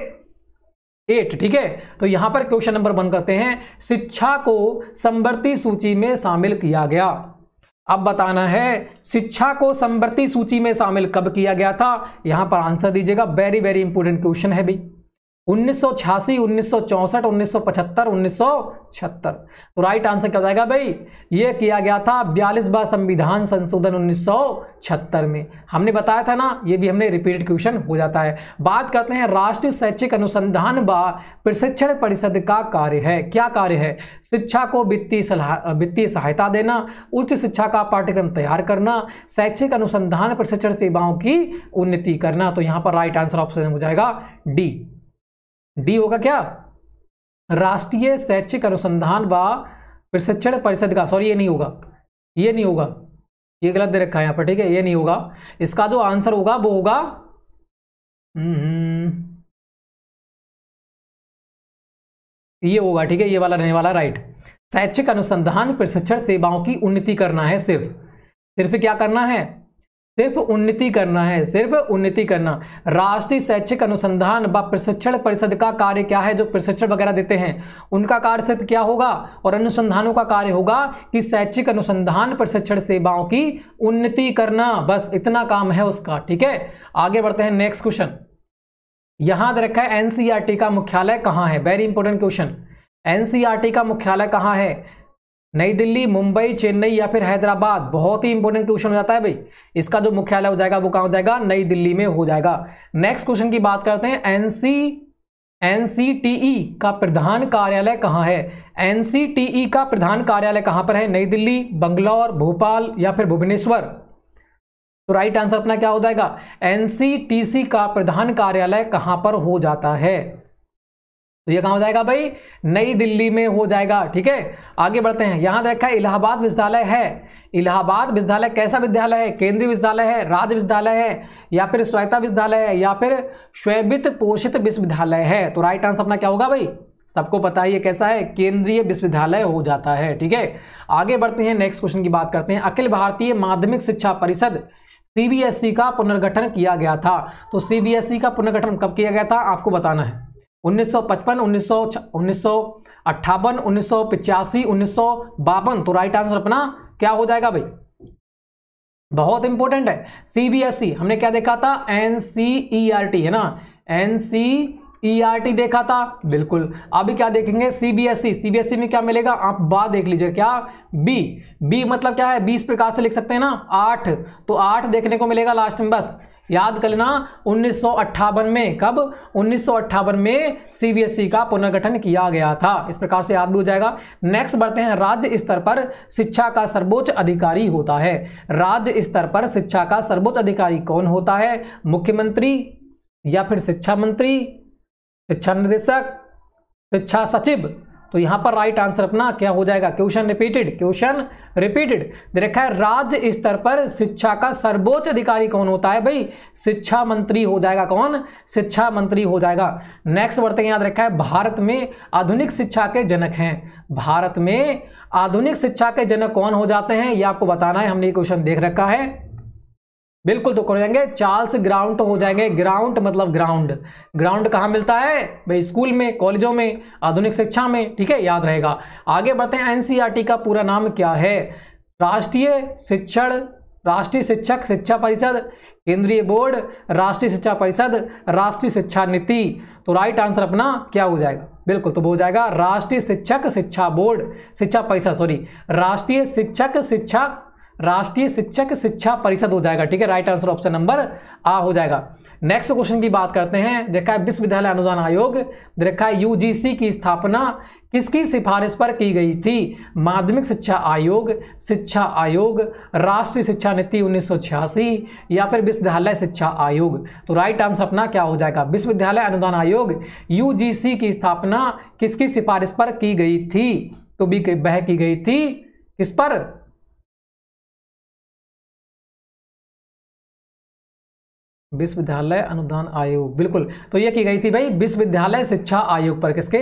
एट ठीक है तो यहां पर क्वेश्चन नंबर वन करते हैं शिक्षा को संबरती सूची में शामिल किया गया अब बताना है शिक्षा को संबरती सूची में शामिल कब किया गया था यहां पर आंसर दीजिएगा वेरी वेरी इंपॉर्टेंट क्वेश्चन है भाई उन्नीस सौ छियासी उन्नीस सौ उन्नीस सौ पचहत्तर उन्नीस सौ तो राइट आंसर क्या हो जाएगा भाई ये किया गया था बयालीस बार संविधान संशोधन उन्नीस सौ में हमने बताया था ना ये भी हमने रिपीटेड क्वेश्चन हो जाता है बात करते हैं राष्ट्रीय शैक्षिक अनुसंधान व प्रशिक्षण परिषद का कार्य है क्या कार्य है शिक्षा को वित्तीय वित्तीय सहायता देना उच्च शिक्षा का पाठ्यक्रम तैयार करना शैक्षिक अनुसंधान प्रशिक्षण सेवाओं की उन्नति करना तो यहाँ पर राइट आंसर ऑप्शन हो जाएगा डी डी होगा क्या राष्ट्रीय शैक्षिक अनुसंधान व प्रशिक्षण परिषद का सॉरी ये नहीं होगा ये नहीं होगा ये गलत दे रखा है यहाँ पर ठीक है ये नहीं होगा इसका जो आंसर होगा वो होगा हम्म, ये होगा ठीक है ये वाला रहने वाला राइट शैक्षिक अनुसंधान प्रशिक्षण सेवाओं की उन्नति करना है सिर्फ सिर्फ क्या करना है सिर्फ उन्नति करना है सिर्फ उन्नति करना राष्ट्रीय शैक्षिक अनुसंधान व प्रशिक्षण परिषद का कार्य क्या है जो प्रशिक्षण वगैरह देते हैं उनका कार्य सिर्फ क्या होगा और अनुसंधानों का कार्य होगा कि शैक्षिक अनुसंधान प्रशिक्षण सेवाओं की उन्नति करना बस इतना काम है उसका ठीक है आगे बढ़ते हैं नेक्स्ट क्वेश्चन यहां रखा है एनसीआरटी e का मुख्यालय कहां है वेरी इंपॉर्टेंट क्वेश्चन एनसीआरटी का मुख्यालय कहां है नई दिल्ली मुंबई चेन्नई या फिर हैदराबाद बहुत ही इंपॉर्टेंट क्वेश्चन हो जाता है भाई इसका जो मुख्यालय हो जाएगा वो कहाँ हो जाएगा नई दिल्ली में हो जाएगा नेक्स्ट क्वेश्चन की बात करते हैं एनसी ई e का प्रधान कार्यालय कहाँ है ई e का प्रधान कार्यालय कहाँ पर है नई दिल्ली बंगलौर भोपाल या फिर भुवनेश्वर तो राइट आंसर अपना क्या हो जाएगा एनसीटीसी का प्रधान कार्यालय कहाँ पर हो जाता है तो ये कहाँ हो जाएगा भाई नई दिल्ली में हो जाएगा ठीक है आगे बढ़ते हैं यहाँ देखा है इलाहाबाद विश्वविद्यालय है इलाहाबाद विद्यालय कैसा विद्यालय है केंद्रीय विद्यालय है राज्य विद्यालय है या फिर स्वायत्ता विद्यालय है या फिर श्वेबित पोषित विश्वविद्यालय है तो राइट आंसर अपना क्या होगा भाई सबको पता है ये कैसा है केंद्रीय विश्वविद्यालय हो जाता है ठीक है आगे बढ़ते हैं नेक्स्ट क्वेश्चन की बात करते हैं अखिल भारतीय माध्यमिक शिक्षा परिषद सी e का पुनर्गठन किया गया था तो सी e का पुनर्गठन कब किया गया था आपको बताना है उन्नीस सौ पिचासी उन्नीस सौ बावन तो राइट आंसर अपना क्या हो जाएगा भाई बहुत इंपॉर्टेंट है सीबीएसई e, हमने क्या देखा था एनसीईआरटी e है ना एनसीईआरटी e देखा था बिल्कुल अभी क्या देखेंगे सीबीएसई सीबीएसई में क्या मिलेगा आप बा देख लीजिए क्या बी बी मतलब क्या है बीस प्रकार से लिख सकते हैं ना आठ तो आठ देखने को मिलेगा लास्ट में बस याद कर लेना उन्नीस में कब उन्नीस में सीबीएसई e का पुनर्गठन किया गया था इस प्रकार से याद भी हो जाएगा नेक्स्ट बढ़ते हैं राज्य स्तर पर शिक्षा का सर्वोच्च अधिकारी होता है राज्य स्तर पर शिक्षा का सर्वोच्च अधिकारी कौन होता है मुख्यमंत्री या फिर शिक्षा मंत्री शिक्षा निदेशक शिक्षा सचिव तो यहाँ पर राइट आंसर अपना क्या हो जाएगा क्वेश्चन रिपीटेड क्वेश्चन रिपीटेड देखा है राज्य स्तर पर शिक्षा का सर्वोच्च अधिकारी कौन होता है भाई शिक्षा मंत्री हो जाएगा कौन शिक्षा मंत्री हो जाएगा नेक्स्ट बढ़ते हैं याद रखा है भारत में आधुनिक शिक्षा के जनक हैं भारत में आधुनिक शिक्षा के जनक कौन हो जाते हैं ये आपको बताना है हमने ये क्वेश्चन देख रखा है बिल्कुल तुक्कर तो हो जाएंगे चार्ल्स ग्राउंड हो जाएंगे ग्राउंड मतलब ग्राउंड ग्राउंड कहाँ मिलता है भाई स्कूल में कॉलेजों में आधुनिक शिक्षा में ठीक है याद रहेगा आगे बढ़ते हैं एनसीईआरटी e का पूरा नाम क्या है राष्ट्रीय शिक्षण राष्ट्रीय शिक्षक शिक्षा परिषद केंद्रीय बोर्ड राष्ट्रीय शिक्षा परिषद राष्ट्रीय शिक्षा नीति तो राइट आंसर अपना क्या हो जाएगा बिल्कुल तो वो हो जाएगा राष्ट्रीय शिक्षक शिक्षा बोर्ड शिक्षा परिषद सॉरी राष्ट्रीय शिक्षक शिक्षा राष्ट्रीय शिक्षक शिक्षा परिषद हो जाएगा ठीक है राइट आंसर ऑप्शन नंबर आ हो जाएगा नेक्स्ट क्वेश्चन की बात करते हैं देखा है विश्वविद्यालय अनुदान आयोग देखा है यूजीसी की स्थापना किसकी सिफारिश पर की गई थी माध्यमिक शिक्षा आयोग शिक्षा आयोग राष्ट्रीय शिक्षा नीति उन्नीस या फिर विश्वविद्यालय शिक्षा आयोग तो राइट आंसर अपना क्या हो जाएगा विश्वविद्यालय अनुदान आयोग यू की स्थापना किसकी सिफारिश पर की गई थी तो भी वह की गई थी किस पर विश्वविद्यालय अनुदान आयोग बिल्कुल तो ये की गई थी भाई विश्वविद्यालय शिक्षा आयोग पर किसके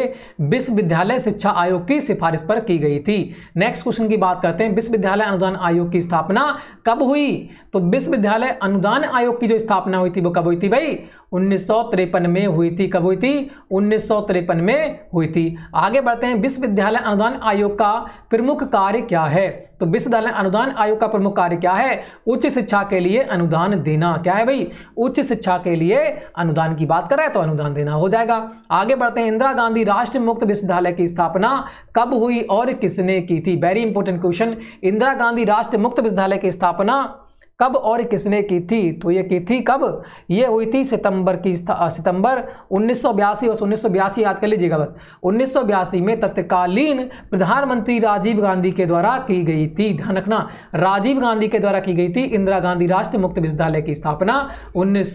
विश्वविद्यालय शिक्षा आयोग की सिफारिश पर की गई थी नेक्स्ट क्वेश्चन की बात करते हैं विश्वविद्यालय अनुदान आयोग की स्थापना कब हुई तो विश्वविद्यालय अनुदान आयोग की जो स्थापना हुई थी वो कब हुई थी भाई उन्नीस में हुई थी कब हुई थी उन्नीस में हुई थी आगे बढ़ते हैं विश्वविद्यालय अनुदान आयोग का प्रमुख कार्य क्या है तो विश्वविद्यालय अनुदान आयोग का प्रमुख कार्य क्या है उच्च शिक्षा के लिए अनुदान देना क्या है भाई उच्च शिक्षा के लिए अनुदान की बात कर रहे हैं तो अनुदान देना हो जाएगा आगे बढ़ते हैं इंदिरा गांधी राष्ट्रीय मुक्त विश्वविद्यालय की स्थापना कब हुई और किसने की थी very important question Indira Gandhi Rashtriya Mukt विश्वविद्यालय की स्थापना कब और किसने की थी तो ये की थी कब ये हुई थी सितंबर की सितंबर उन्नीस बस उन्नीस याद कर लीजिएगा बस उन्नीस में तत्कालीन प्रधानमंत्री राजीव गांधी के द्वारा की गई थी ध्यान रखना राजीव गांधी के द्वारा की गई थी इंदिरा गांधी राष्ट्रीय मुक्त विश्वविद्यालय की स्थापना उन्नीस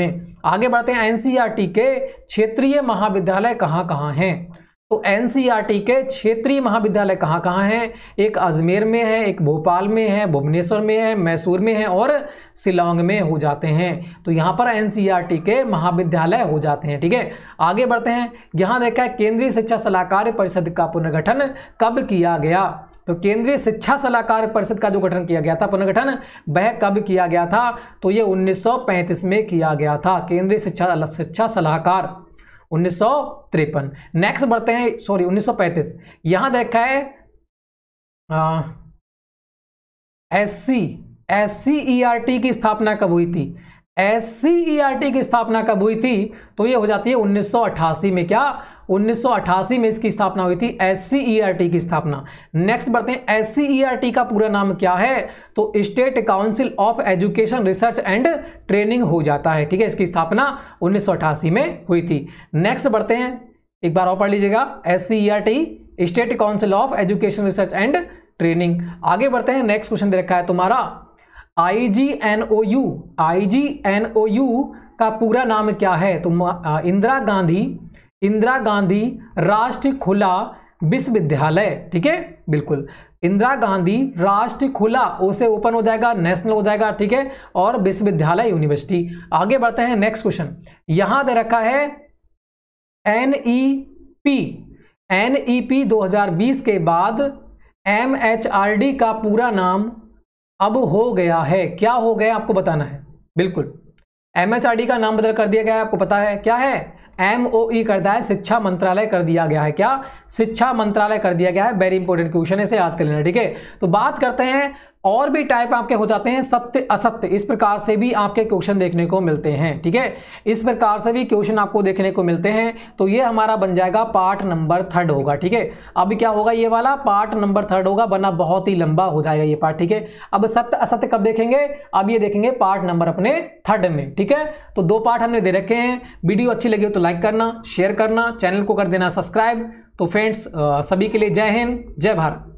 में आगे बढ़ते हैं एनसीईआरटी के क्षेत्रीय महाविद्यालय कहाँ कहाँ हैं तो एनसीईआरटी के क्षेत्रीय महाविद्यालय कहाँ कहाँ हैं एक अजमेर में है एक भोपाल में है भुवनेश्वर में है मैसूर में है और शिलोंग में हो जाते हैं तो यहाँ पर एनसीईआरटी के महाविद्यालय हो जाते हैं ठीक है आगे बढ़ते हैं यहाँ देखा है केंद्रीय शिक्षा सलाहकार परिषद का पुनर्गठन कब किया गया तो केंद्रीय शिक्षा सलाहकार परिषद का जो गठन किया गया था पुनर्गठन वह कब किया गया था तो ये 1935 में किया गया था केंद्रीय शिक्षा शिक्षा सलाहकार उन्नीस नेक्स्ट बढ़ते हैं सॉरी 1935 यहां देखा है S C S C E R T की स्थापना कब हुई थी S C E R T की स्थापना कब हुई थी तो ये हो जाती है 1988 में क्या 1988 में इसकी स्थापना हुई थी एस e की स्थापना नेक्स्ट बढ़ते हैं एस e का पूरा नाम क्या है तो state council of education research and training हो जाता है ठीक है इसकी स्थापना उन्नीस में हुई थी नेक्स्ट बढ़ते हैं एक बार और पढ़ लीजिएगा S state council of education research and training आगे बढ़ते हैं नेक्स्ट क्वेश्चन दे रखा है तुम्हारा I G N O U I G N O U का पूरा नाम क्या है तो इंदिरा गांधी इंदिरा गांधी राष्ट्रीय खुला विश्वविद्यालय ठीक है बिल्कुल इंदिरा गांधी राष्ट्रीय खुला ओसे ओपन हो जाएगा नेशनल हो जाएगा ठीक है और विश्वविद्यालय यूनिवर्सिटी आगे बढ़ते हैं नेक्स्ट क्वेश्चन यहां दे रखा है N E P N E P दो हजार बीस के बाद एम एच आर डी का पूरा नाम अब हो गया है क्या हो गया आपको बताना है बिल्कुल एम एच आर डी का नाम बदल कर दिया गया है आपको पता है क्या है एम ओ ई करता है शिक्षा मंत्रालय कर दिया गया है क्या शिक्षा मंत्रालय कर दिया गया है वेरी इंपॉर्टेंट क्वेश्चन है इसे याद कर लेना ठीक है तो बात करते हैं और भी टाइप आपके हो जाते हैं सत्य असत्य इस प्रकार से भी आपके क्वेश्चन देखने को मिलते हैं ठीक है इस प्रकार से भी क्वेश्चन आपको देखने को मिलते हैं तो ये हमारा बन जाएगा पार्ट नंबर थर्ड होगा ठीक है अब क्या होगा ये वाला पार्ट नंबर थर्ड होगा बना बहुत ही लंबा हो जाएगा ये पार्ट ठीक है अब सत्य असत्य कब देखेंगे अब ये देखेंगे पार्ट नंबर अपने थर्ड में ठीक है तो दो पार्ट हमने दे रखे हैं वीडियो अच्छी लगी हो तो लाइक करना शेयर करना चैनल को कर देना सब्सक्राइब तो फ्रेंड्स सभी के लिए जय हिंद जय भारत